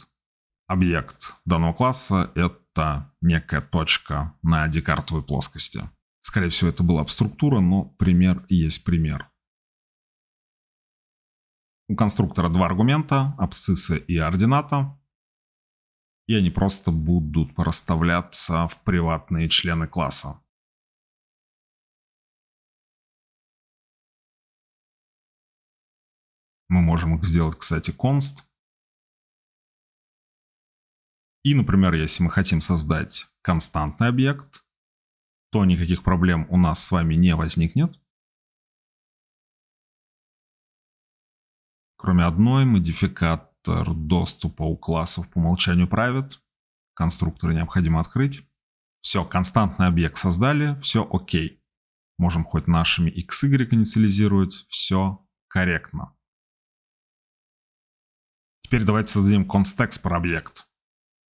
Объект данного класса — это некая точка на декартовой плоскости. Скорее всего, это была обструктура, но пример и есть пример. У конструктора два аргумента — абсцисса и ордината. И они просто будут расставляться в приватные члены класса. Мы можем их сделать, кстати, const. И, например, если мы хотим создать константный объект, то никаких проблем у нас с вами не возникнет. Кроме одной, модификатор доступа у классов по умолчанию правит, Конструкторы необходимо открыть. Все, константный объект создали, все окей. Можем хоть нашими x, y инициализировать, все корректно. Теперь давайте создадим context про объект.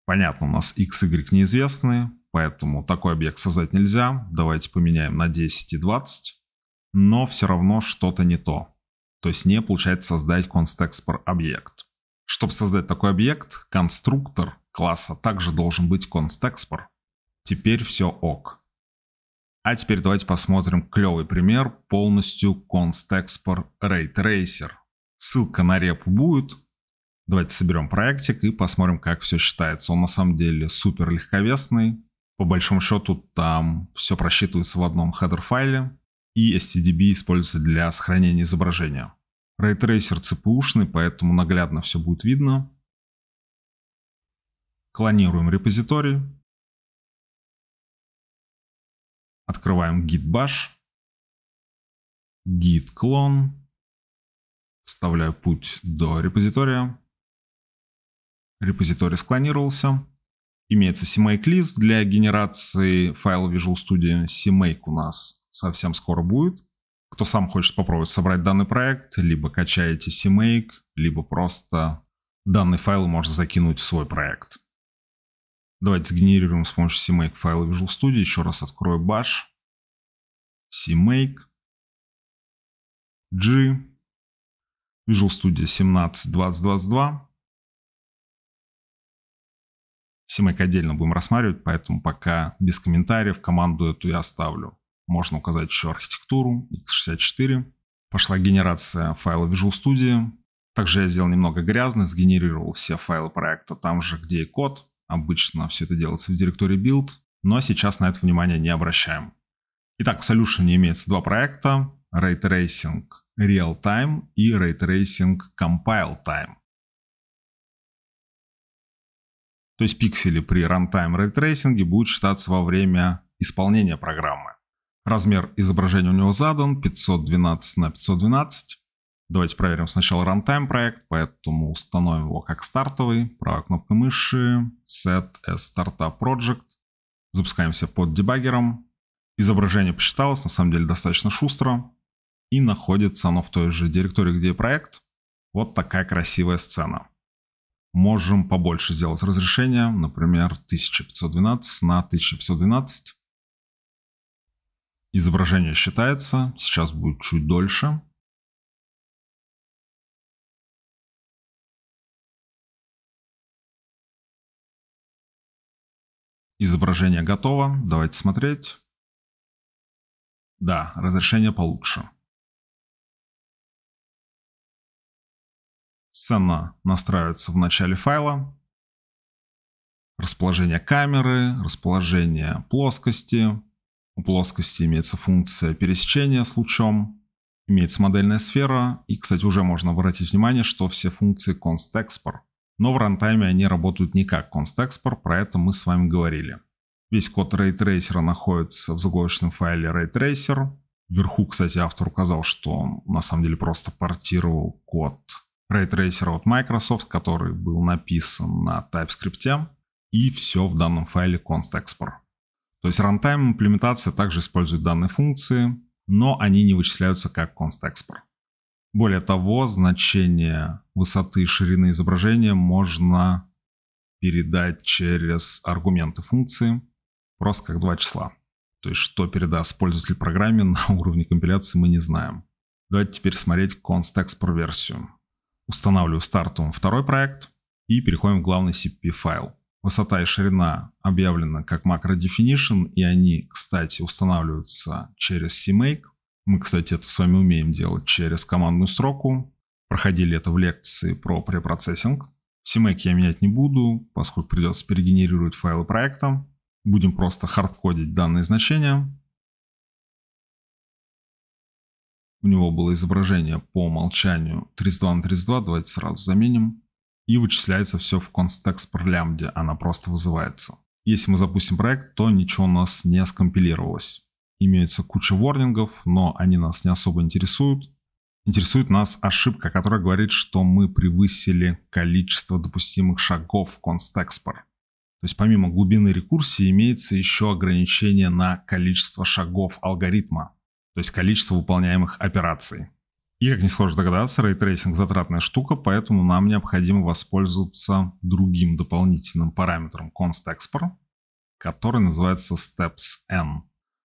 Понятно, у нас x, y неизвестны, поэтому такой объект создать нельзя. Давайте поменяем на 10 и 20. Но все равно что-то не то. То есть не получается создать context про объект. Чтобы создать такой объект, конструктор класса также должен быть constExpr. Теперь все ок. А теперь давайте посмотрим клевый пример полностью constExpr Rate Racer. Ссылка на реп будет, Давайте соберем проектик и посмотрим, как все считается. Он на самом деле супер легковесный. По большому счету там все просчитывается в одном хедер-файле. И STDB используется для сохранения изображения. Рейтрейсер CPU-шный, поэтому наглядно все будет видно. Клонируем репозиторий. Открываем git bash. Git clone, Вставляю путь до репозитория репозиторий склонировался. Имеется CMake-лист для генерации файла Visual Studio. CMake у нас совсем скоро будет. Кто сам хочет попробовать собрать данный проект, либо качаете CMake, либо просто данный файл можно закинуть в свой проект. Давайте сгенерируем с помощью CMake файла Visual Studio. Еще раз открою bash. CMake. G. Visual Studio 17 2022. Симек отдельно будем рассматривать, поэтому пока без комментариев команду эту я оставлю. Можно указать еще архитектуру x64. Пошла генерация файла Visual Studio. Также я сделал немного грязно, сгенерировал все файлы проекта там же, где и код. Обычно все это делается в директории build, но сейчас на это внимание не обращаем. Итак, в Solution имеется два проекта. Ray Tracing Real Time и Ray Tracing Compile Time. То есть пиксели при runtime ray tracing будут считаться во время исполнения программы. Размер изображения у него задан 512 на 512. Давайте проверим сначала runtime проект, поэтому установим его как стартовый. Правой кнопкой мыши, set as startup project. Запускаемся под дебаггером. Изображение посчиталось, на самом деле достаточно шустро. И находится оно в той же директории, где и проект. Вот такая красивая сцена можем побольше сделать разрешение, например, 1512 на 1512. Изображение считается, сейчас будет чуть дольше. Изображение готово, давайте смотреть. Да, разрешение получше. Сцена настраивается в начале файла. Расположение камеры, расположение плоскости. У плоскости имеется функция пересечения с лучом. Имеется модельная сфера. И, кстати, уже можно обратить внимание, что все функции constexpr. Но в рантайме они работают не как constexpr, про это мы с вами говорили. Весь код raytracer находится в заглавочном файле raytracer. Вверху, кстати, автор указал, что он на самом деле просто портировал код рейтрейсера от Microsoft, который был написан на TypeScript, и все в данном файле const.expr. То есть runtime имплементация также использует данные функции, но они не вычисляются как const.expr. Более того, значение высоты и ширины изображения можно передать через аргументы функции, просто как два числа. То есть что передаст пользователь программе на уровне компиляции мы не знаем. Давайте теперь смотреть const.expr версию. Устанавливаю стартом второй проект и переходим в главный CPP файл. Высота и ширина объявлены как macro definition, и они, кстати, устанавливаются через CMake. Мы, кстати, это с вами умеем делать через командную строку. Проходили это в лекции про препроцессинг. CMake я менять не буду, поскольку придется перегенерировать файлы проекта. Будем просто хардкодить данные значения. У него было изображение по умолчанию 32 на 32, давайте сразу заменим. И вычисляется все в constexpr лямбде, она просто вызывается. Если мы запустим проект, то ничего у нас не скомпилировалось. Имеется куча ворнингов, но они нас не особо интересуют. Интересует нас ошибка, которая говорит, что мы превысили количество допустимых шагов в constexpr. То есть помимо глубины рекурсии имеется еще ограничение на количество шагов алгоритма, то есть количество выполняемых операций. И, как не сложно догадаться, рейтрейсинг затратная штука, поэтому нам необходимо воспользоваться другим дополнительным параметром constExpr, который называется steps n.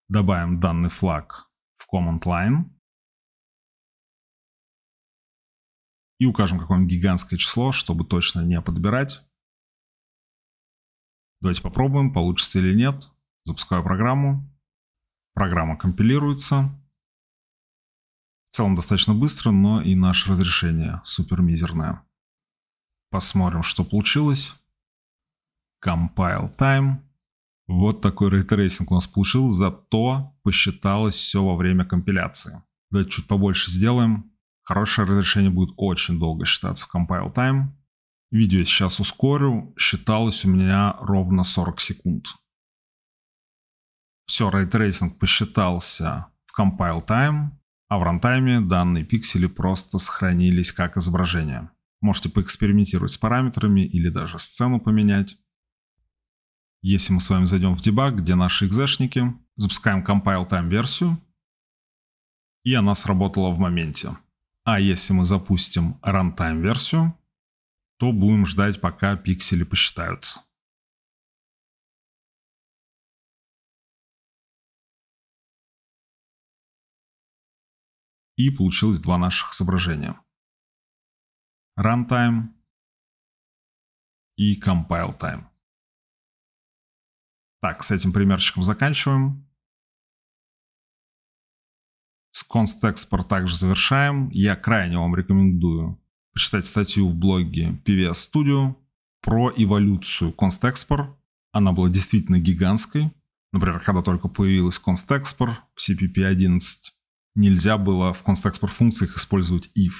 Добавим данный флаг в command line и укажем какое-нибудь гигантское число, чтобы точно не подбирать. Давайте попробуем, получится или нет. Запускаю программу. Программа компилируется. В целом достаточно быстро, но и наше разрешение супер мизерное. Посмотрим, что получилось. Compile time. Вот такой рейтрейсинг у нас получился, зато посчиталось все во время компиляции. Давайте чуть побольше сделаем. Хорошее разрешение будет очень долго считаться в compile time. Видео я сейчас ускорю. Считалось у меня ровно 40 секунд все рейтрейсинг посчитался в compile time, а в рантайме данные пиксели просто сохранились как изображение. Можете поэкспериментировать с параметрами или даже сцену поменять. Если мы с вами зайдем в дебаг, где наши экзешники, запускаем compile time версию, и она сработала в моменте. А если мы запустим runtime версию, то будем ждать, пока пиксели посчитаются. и получилось два наших соображения. Runtime и compile time. Так, с этим примерчиком заканчиваем. С constexport также завершаем. Я крайне вам рекомендую почитать статью в блоге PVS Studio про эволюцию constexport. Она была действительно гигантской. Например, когда только появилась constexport в CPP 11, нельзя было в констрактор функциях использовать if.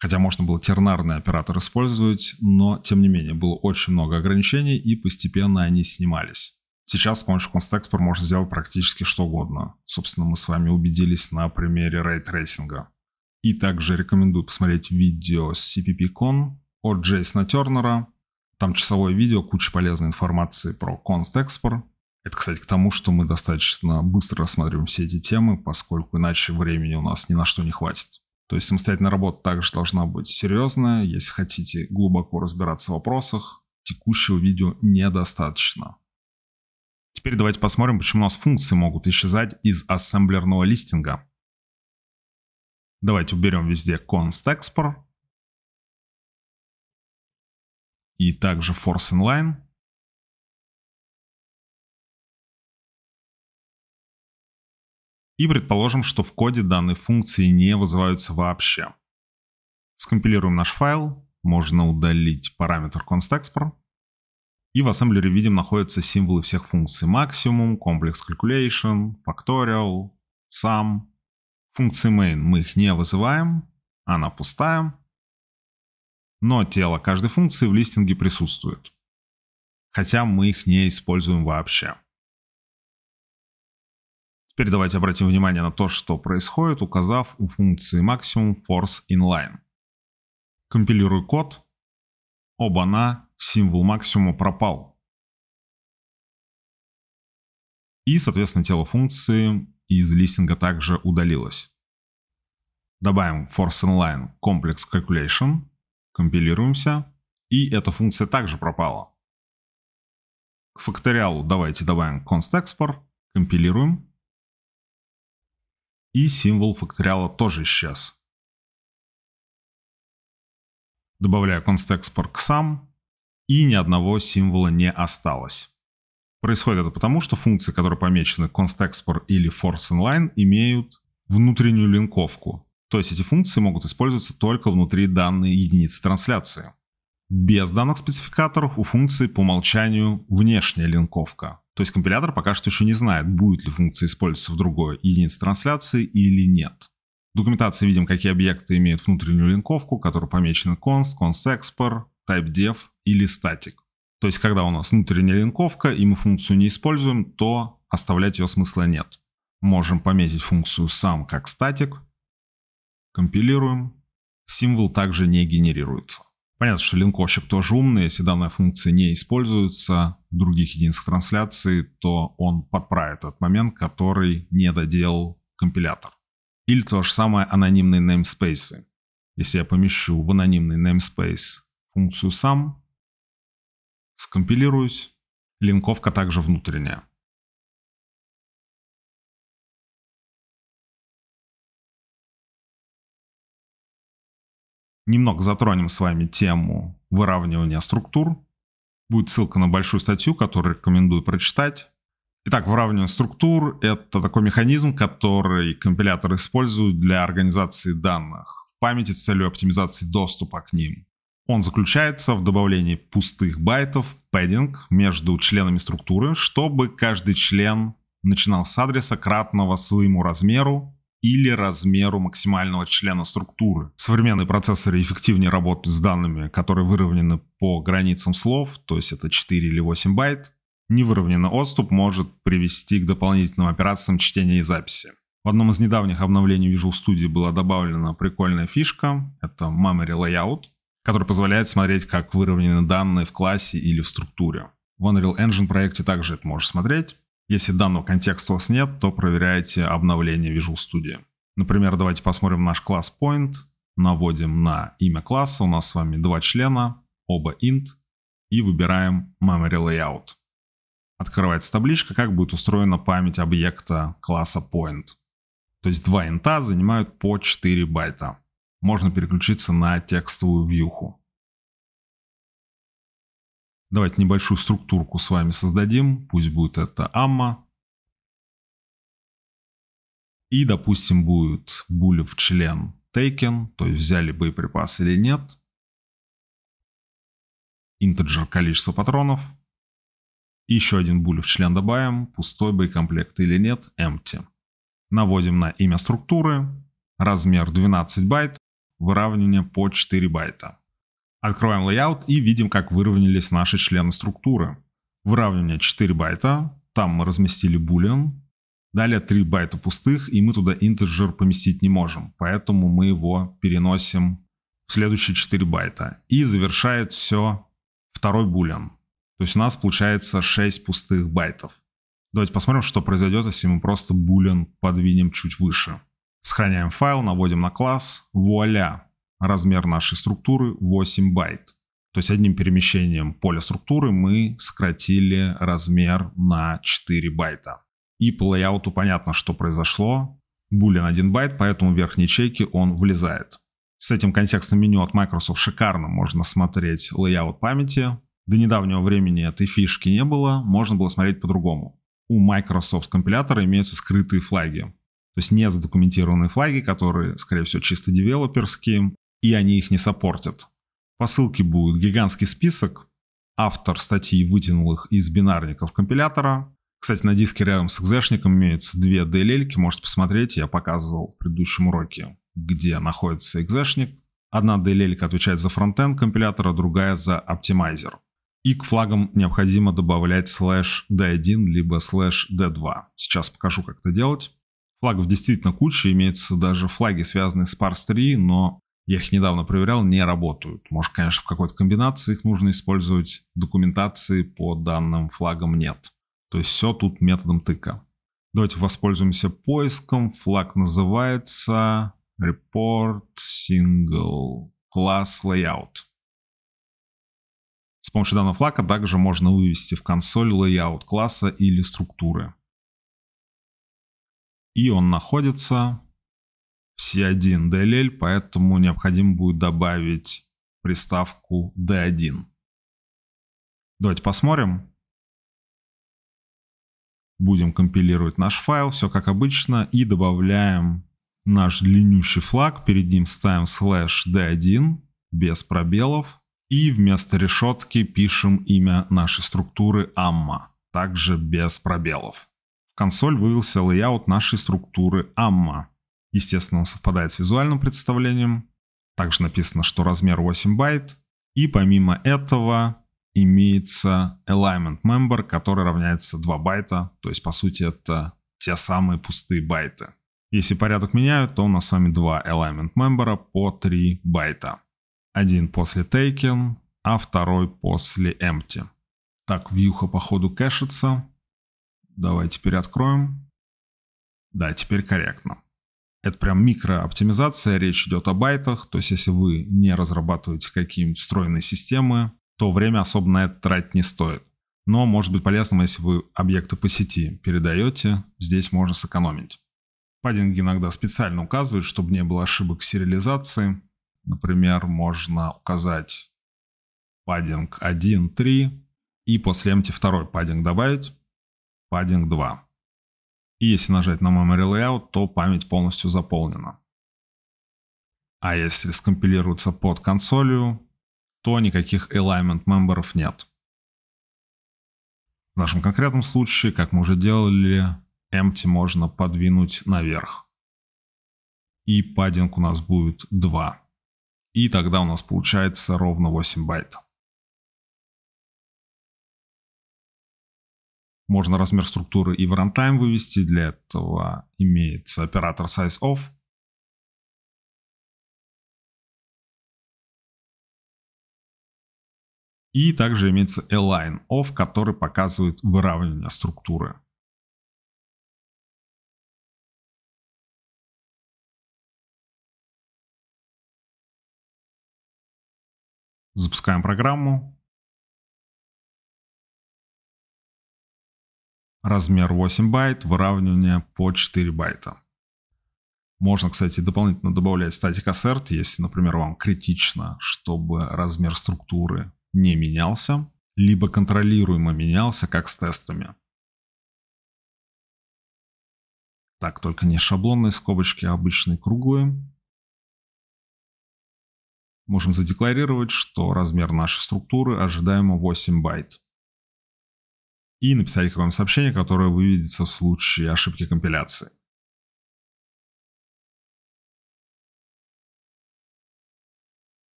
Хотя можно было тернарный оператор использовать, но тем не менее было очень много ограничений и постепенно они снимались. Сейчас с помощью констрактор можно сделать практически что угодно. Собственно, мы с вами убедились на примере рейтрейсинга. И также рекомендую посмотреть видео с CPP.con от Джейсона Тернера. Там часовое видео, куча полезной информации про констэкспорт, это, кстати, к тому, что мы достаточно быстро рассматриваем все эти темы, поскольку иначе времени у нас ни на что не хватит. То есть самостоятельная работа также должна быть серьезная. Если хотите глубоко разбираться в вопросах, текущего видео недостаточно. Теперь давайте посмотрим, почему у нас функции могут исчезать из ассемблерного листинга. Давайте уберем везде const export. И также force inline. И предположим, что в коде данные функции не вызываются вообще. Скомпилируем наш файл, можно удалить параметр constExpr. И в ассемблере видим находятся символы всех функций maximum, complex calculation, factorial, sum. Функции main мы их не вызываем, она пустая. Но тело каждой функции в листинге присутствует. Хотя мы их не используем вообще. Теперь давайте обратим внимание на то, что происходит, указав у функции maximum force inline. Компилирую код. Оба-на, символ максимума пропал. И, соответственно, тело функции из листинга также удалилось. Добавим force inline complex calculation, компилируемся, и эта функция также пропала. К факториалу давайте добавим const export, компилируем и символ факториала тоже исчез. Добавляю констэкспорт к сам, и ни одного символа не осталось. Происходит это потому, что функции, которые помечены constExport или forceInline, имеют внутреннюю линковку. То есть эти функции могут использоваться только внутри данной единицы трансляции. Без данных спецификаторов у функции по умолчанию внешняя линковка. То есть компилятор пока что еще не знает, будет ли функция использоваться в другой единице трансляции или нет. В документации видим, какие объекты имеют внутреннюю линковку, которая помечена const, constExpr, typeDef или static. То есть, когда у нас внутренняя линковка, и мы функцию не используем, то оставлять ее смысла нет. Можем пометить функцию сам как static, Компилируем. Символ также не генерируется. Понятно, что линковщик тоже умный, если данная функция не используется в других единицах трансляции, то он подправит этот момент, который не доделал компилятор. Или то же самое анонимные namespace. Если я помещу в анонимный namespace функцию сам, скомпилируюсь, линковка также внутренняя. немного затронем с вами тему выравнивания структур. Будет ссылка на большую статью, которую рекомендую прочитать. Итак, выравнивание структур — это такой механизм, который компилятор использует для организации данных в памяти с целью оптимизации доступа к ним. Он заключается в добавлении пустых байтов, пэддинг между членами структуры, чтобы каждый член начинал с адреса, кратного своему размеру или размеру максимального члена структуры. Современные процессоры эффективнее работают с данными, которые выровнены по границам слов, то есть это 4 или 8 байт. Невыровненный отступ может привести к дополнительным операциям чтения и записи. В одном из недавних обновлений Visual Studio была добавлена прикольная фишка, это Memory Layout, который позволяет смотреть, как выровнены данные в классе или в структуре. В Unreal Engine проекте также это можно смотреть. Если данного контекста у вас нет, то проверяйте обновление Visual Studio. Например, давайте посмотрим наш класс Point. Наводим на имя класса. У нас с вами два члена, оба int. И выбираем Memory Layout. Открывается табличка, как будет устроена память объекта класса Point. То есть два инта занимают по 4 байта. Можно переключиться на текстовую вьюху. Давайте небольшую структурку с вами создадим. Пусть будет это амма. И, допустим, будет булев член taken, то есть взяли боеприпас или нет. Интеджер количество патронов. И еще один булев член добавим, пустой боекомплект или нет, empty. Наводим на имя структуры, размер 12 байт, выравнивание по 4 байта. Открываем layout и видим, как выровнялись наши члены структуры. Выравнивание 4 байта, там мы разместили boolean. Далее 3 байта пустых, и мы туда integer поместить не можем, поэтому мы его переносим в следующие 4 байта. И завершает все второй boolean. То есть у нас получается 6 пустых байтов. Давайте посмотрим, что произойдет, если мы просто boolean подвинем чуть выше. Сохраняем файл, наводим на класс. Вуаля! размер нашей структуры 8 байт. То есть одним перемещением поля структуры мы сократили размер на 4 байта. И по лейауту понятно, что произошло. Булин 1 байт, поэтому в верхней ячейке он влезает. С этим контекстным меню от Microsoft шикарно можно смотреть лейаут памяти. До недавнего времени этой фишки не было, можно было смотреть по-другому. У Microsoft компилятора имеются скрытые флаги. То есть не задокументированные флаги, которые, скорее всего, чисто девелоперские, и они их не сопортят. По ссылке будет гигантский список. Автор статьи вытянул их из бинарников компилятора. Кстати, на диске рядом с экзешником имеются две DLL-ки, можете посмотреть, я показывал в предыдущем уроке, где находится экзешник. Одна DLL отвечает за фронтенд компилятора, другая за оптимайзер. И к флагам необходимо добавлять слэш d1 либо слэш d2. Сейчас покажу, как это делать. Флагов действительно куча, имеются даже флаги, связанные с parse3, но я их недавно проверял, не работают. Может, конечно, в какой-то комбинации их нужно использовать. Документации по данным флагам нет. То есть все тут методом тыка. Давайте воспользуемся поиском. Флаг называется Report Single Class Layout. С помощью данного флага также можно вывести в консоль layout класса или структуры. И он находится все 1 DLL, поэтому необходимо будет добавить приставку D1. Давайте посмотрим. Будем компилировать наш файл, все как обычно, и добавляем наш длиннющий флаг, перед ним ставим слэш D1 без пробелов, и вместо решетки пишем имя нашей структуры AMMA, также без пробелов. В консоль вывелся лейаут нашей структуры AMMA. Естественно, он совпадает с визуальным представлением. Также написано, что размер 8 байт. И помимо этого имеется alignment member, который равняется 2 байта. То есть, по сути, это те самые пустые байты. Если порядок меняют, то у нас с вами два alignment member по 3 байта. Один после taken, а второй после empty. Так, вьюха походу ходу кэшится. Давай теперь откроем. Да, теперь корректно. Это прям микрооптимизация, речь идет о байтах, то есть если вы не разрабатываете какие-нибудь встроенные системы, то время особо на это тратить не стоит. Но может быть полезным, если вы объекты по сети передаете, здесь можно сэкономить. Паддинги иногда специально указывают, чтобы не было ошибок сериализации. Например, можно указать паддинг 3 и после MT2 паддинг добавить, паддинг 2. И если нажать на Memory Layout, то память полностью заполнена. А если скомпилируется под консолью, то никаких alignment мемберов нет. В нашем конкретном случае, как мы уже делали, empty можно подвинуть наверх. И паддинг у нас будет 2. И тогда у нас получается ровно 8 байт. Можно размер структуры и в runtime вывести. Для этого имеется оператор sizeOf. И также имеется align of, который показывает выравнивание структуры. Запускаем программу. размер 8 байт, выравнивание по 4 байта. Можно, кстати, дополнительно добавлять статик ассерт, если, например, вам критично, чтобы размер структуры не менялся, либо контролируемо менялся, как с тестами. Так, только не шаблонные скобочки, а обычные круглые. Можем задекларировать, что размер нашей структуры ожидаемо 8 байт и написать к вам сообщение, которое выведется в случае ошибки компиляции.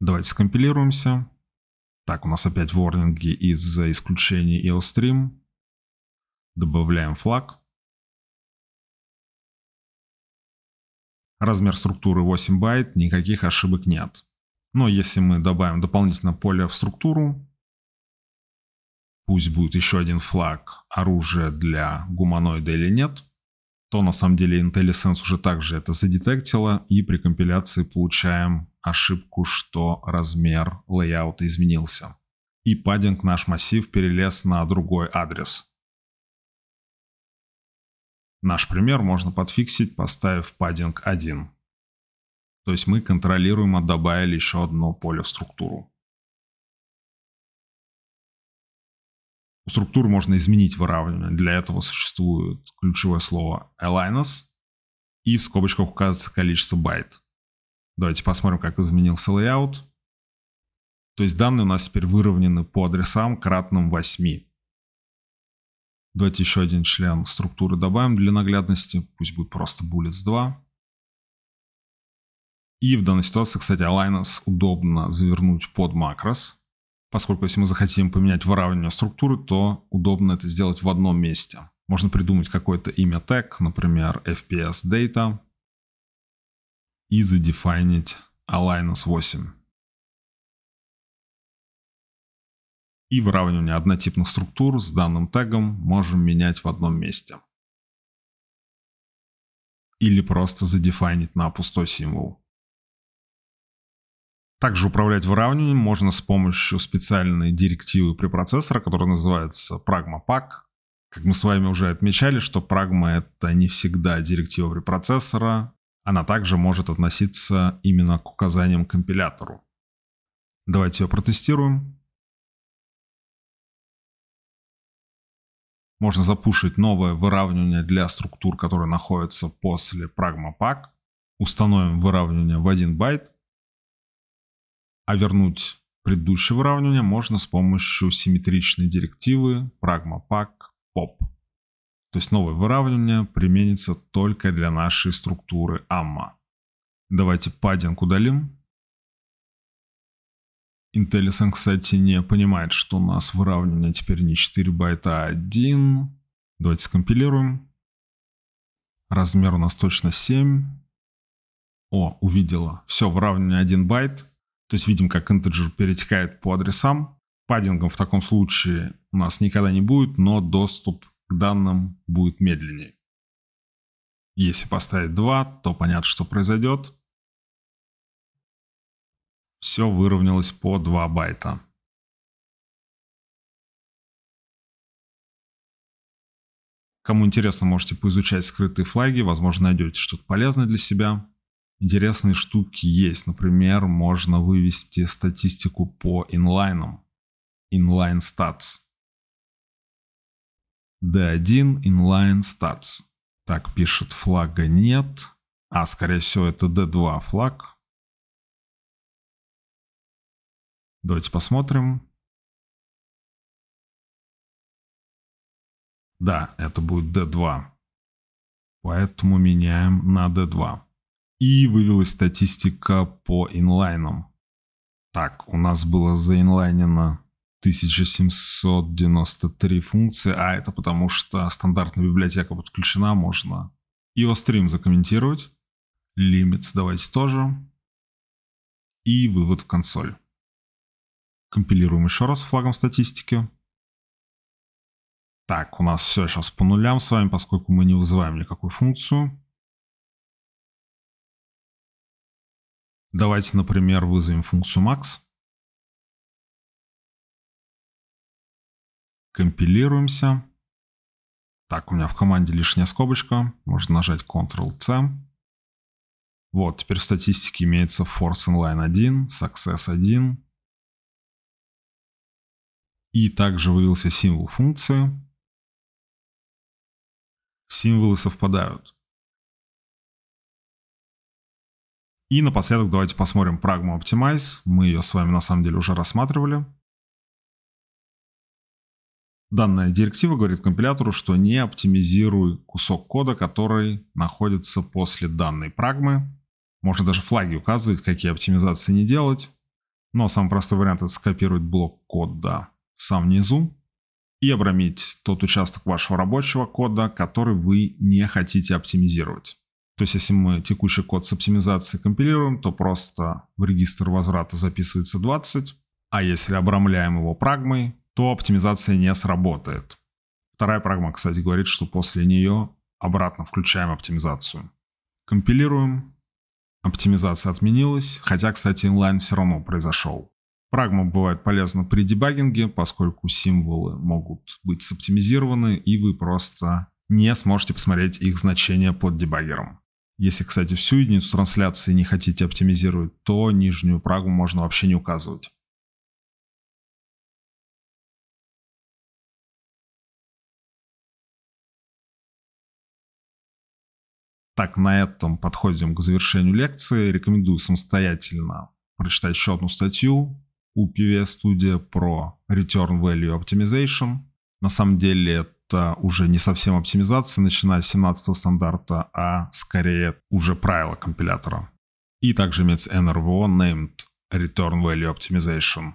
Давайте скомпилируемся. Так, у нас опять ворнинги из-за исключений EOStream. Добавляем флаг. Размер структуры 8 байт, никаких ошибок нет. Но если мы добавим дополнительно поле в структуру, пусть будет еще один флаг оружия для гуманоида или нет, то на самом деле IntelliSense уже также это задетектило, и при компиляции получаем ошибку, что размер лейаута изменился. И паддинг наш массив перелез на другой адрес. Наш пример можно подфиксить, поставив паддинг 1. То есть мы контролируем, а добавили еще одно поле в структуру. Структуру можно изменить выравнивание. Для этого существует ключевое слово aligners и в скобочках указывается количество байт. Давайте посмотрим, как изменился layout. То есть данные у нас теперь выровнены по адресам кратным 8. Давайте еще один член структуры добавим для наглядности. Пусть будет просто bullets 2. И в данной ситуации, кстати, aligners удобно завернуть под макрос поскольку если мы захотим поменять выравнивание структуры, то удобно это сделать в одном месте. Можно придумать какое-то имя тег, например, FPS Data, и задефайнить alignus 8. И выравнивание однотипных структур с данным тегом можем менять в одном месте. Или просто задефайнить на пустой символ. Также управлять выравниванием можно с помощью специальной директивы препроцессора, которая называется Pragma Pack. Как мы с вами уже отмечали, что Pragma — это не всегда директива препроцессора, она также может относиться именно к указаниям к компилятору. Давайте ее протестируем. Можно запушить новое выравнивание для структур, которые находятся после Pragma Pack. Установим выравнивание в 1 байт – а вернуть предыдущее выравнивание можно с помощью симметричной директивы pragma-pack pop. То есть новое выравнивание применится только для нашей структуры амма. Давайте паддинг удалим. IntelliSense, кстати, не понимает, что у нас выравнивание теперь не 4 байта, а 1. Давайте скомпилируем. Размер у нас точно 7. О, увидела. Все, выравнивание 1 байт. То есть видим, как интеджер перетекает по адресам. Паддингом в таком случае у нас никогда не будет, но доступ к данным будет медленнее. Если поставить 2, то понятно, что произойдет. Все выровнялось по 2 байта. Кому интересно, можете поизучать скрытые флаги, возможно, найдете что-то полезное для себя интересные штуки есть. Например, можно вывести статистику по инлайнам. Inline Stats. D1 Inline Stats. Так пишет, флага нет. А, скорее всего, это D2 а флаг. Давайте посмотрим. Да, это будет D2. Поэтому меняем на D2 и вывелась статистика по инлайнам. Так, у нас было заинлайнено 1793 функции, а это потому что стандартная библиотека подключена, можно EOStream закомментировать, Limits давайте тоже, и вывод в консоль. Компилируем еще раз флагом статистики. Так, у нас все сейчас по нулям с вами, поскольку мы не вызываем никакую функцию. Давайте, например, вызовем функцию max. Компилируемся. Так, у меня в команде лишняя скобочка. Можно нажать Ctrl-C. Вот, теперь в статистике имеется force inline 1, success 1. И также выявился символ функции. Символы совпадают. И напоследок давайте посмотрим pragma Optimize. Мы ее с вами на самом деле уже рассматривали. Данная директива говорит компилятору, что не оптимизируй кусок кода, который находится после данной прагмы. Можно даже флаги указывать, какие оптимизации не делать. Но самый простой вариант это скопировать блок кода сам внизу и обрамить тот участок вашего рабочего кода, который вы не хотите оптимизировать. То есть, если мы текущий код с оптимизацией компилируем, то просто в регистр возврата записывается 20, а если обрамляем его прагмой, то оптимизация не сработает. Вторая прагма, кстати, говорит, что после нее обратно включаем оптимизацию. Компилируем. Оптимизация отменилась, хотя, кстати, инлайн все равно произошел. Прагма бывает полезна при дебагинге, поскольку символы могут быть соптимизированы, и вы просто не сможете посмотреть их значение под дебагером. Если, кстати, всю единицу трансляции не хотите оптимизировать, то нижнюю прагу можно вообще не указывать. Так, на этом подходим к завершению лекции. Рекомендую самостоятельно прочитать еще одну статью у PVS Studio про Return Value Optimization. На самом деле это уже не совсем оптимизация, начиная с 17 стандарта, а скорее уже правила компилятора. И также имеется NRVO, Named Return Value Optimization.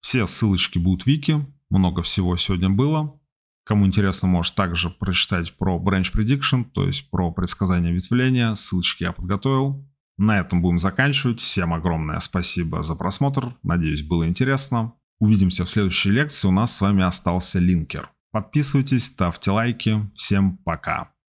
Все ссылочки будут в вики, много всего сегодня было. Кому интересно, может также прочитать про Branch Prediction, то есть про предсказание ветвления. Ссылочки я подготовил. На этом будем заканчивать. Всем огромное спасибо за просмотр. Надеюсь, было интересно. Увидимся в следующей лекции. У нас с вами остался линкер. Подписывайтесь, ставьте лайки. Всем пока.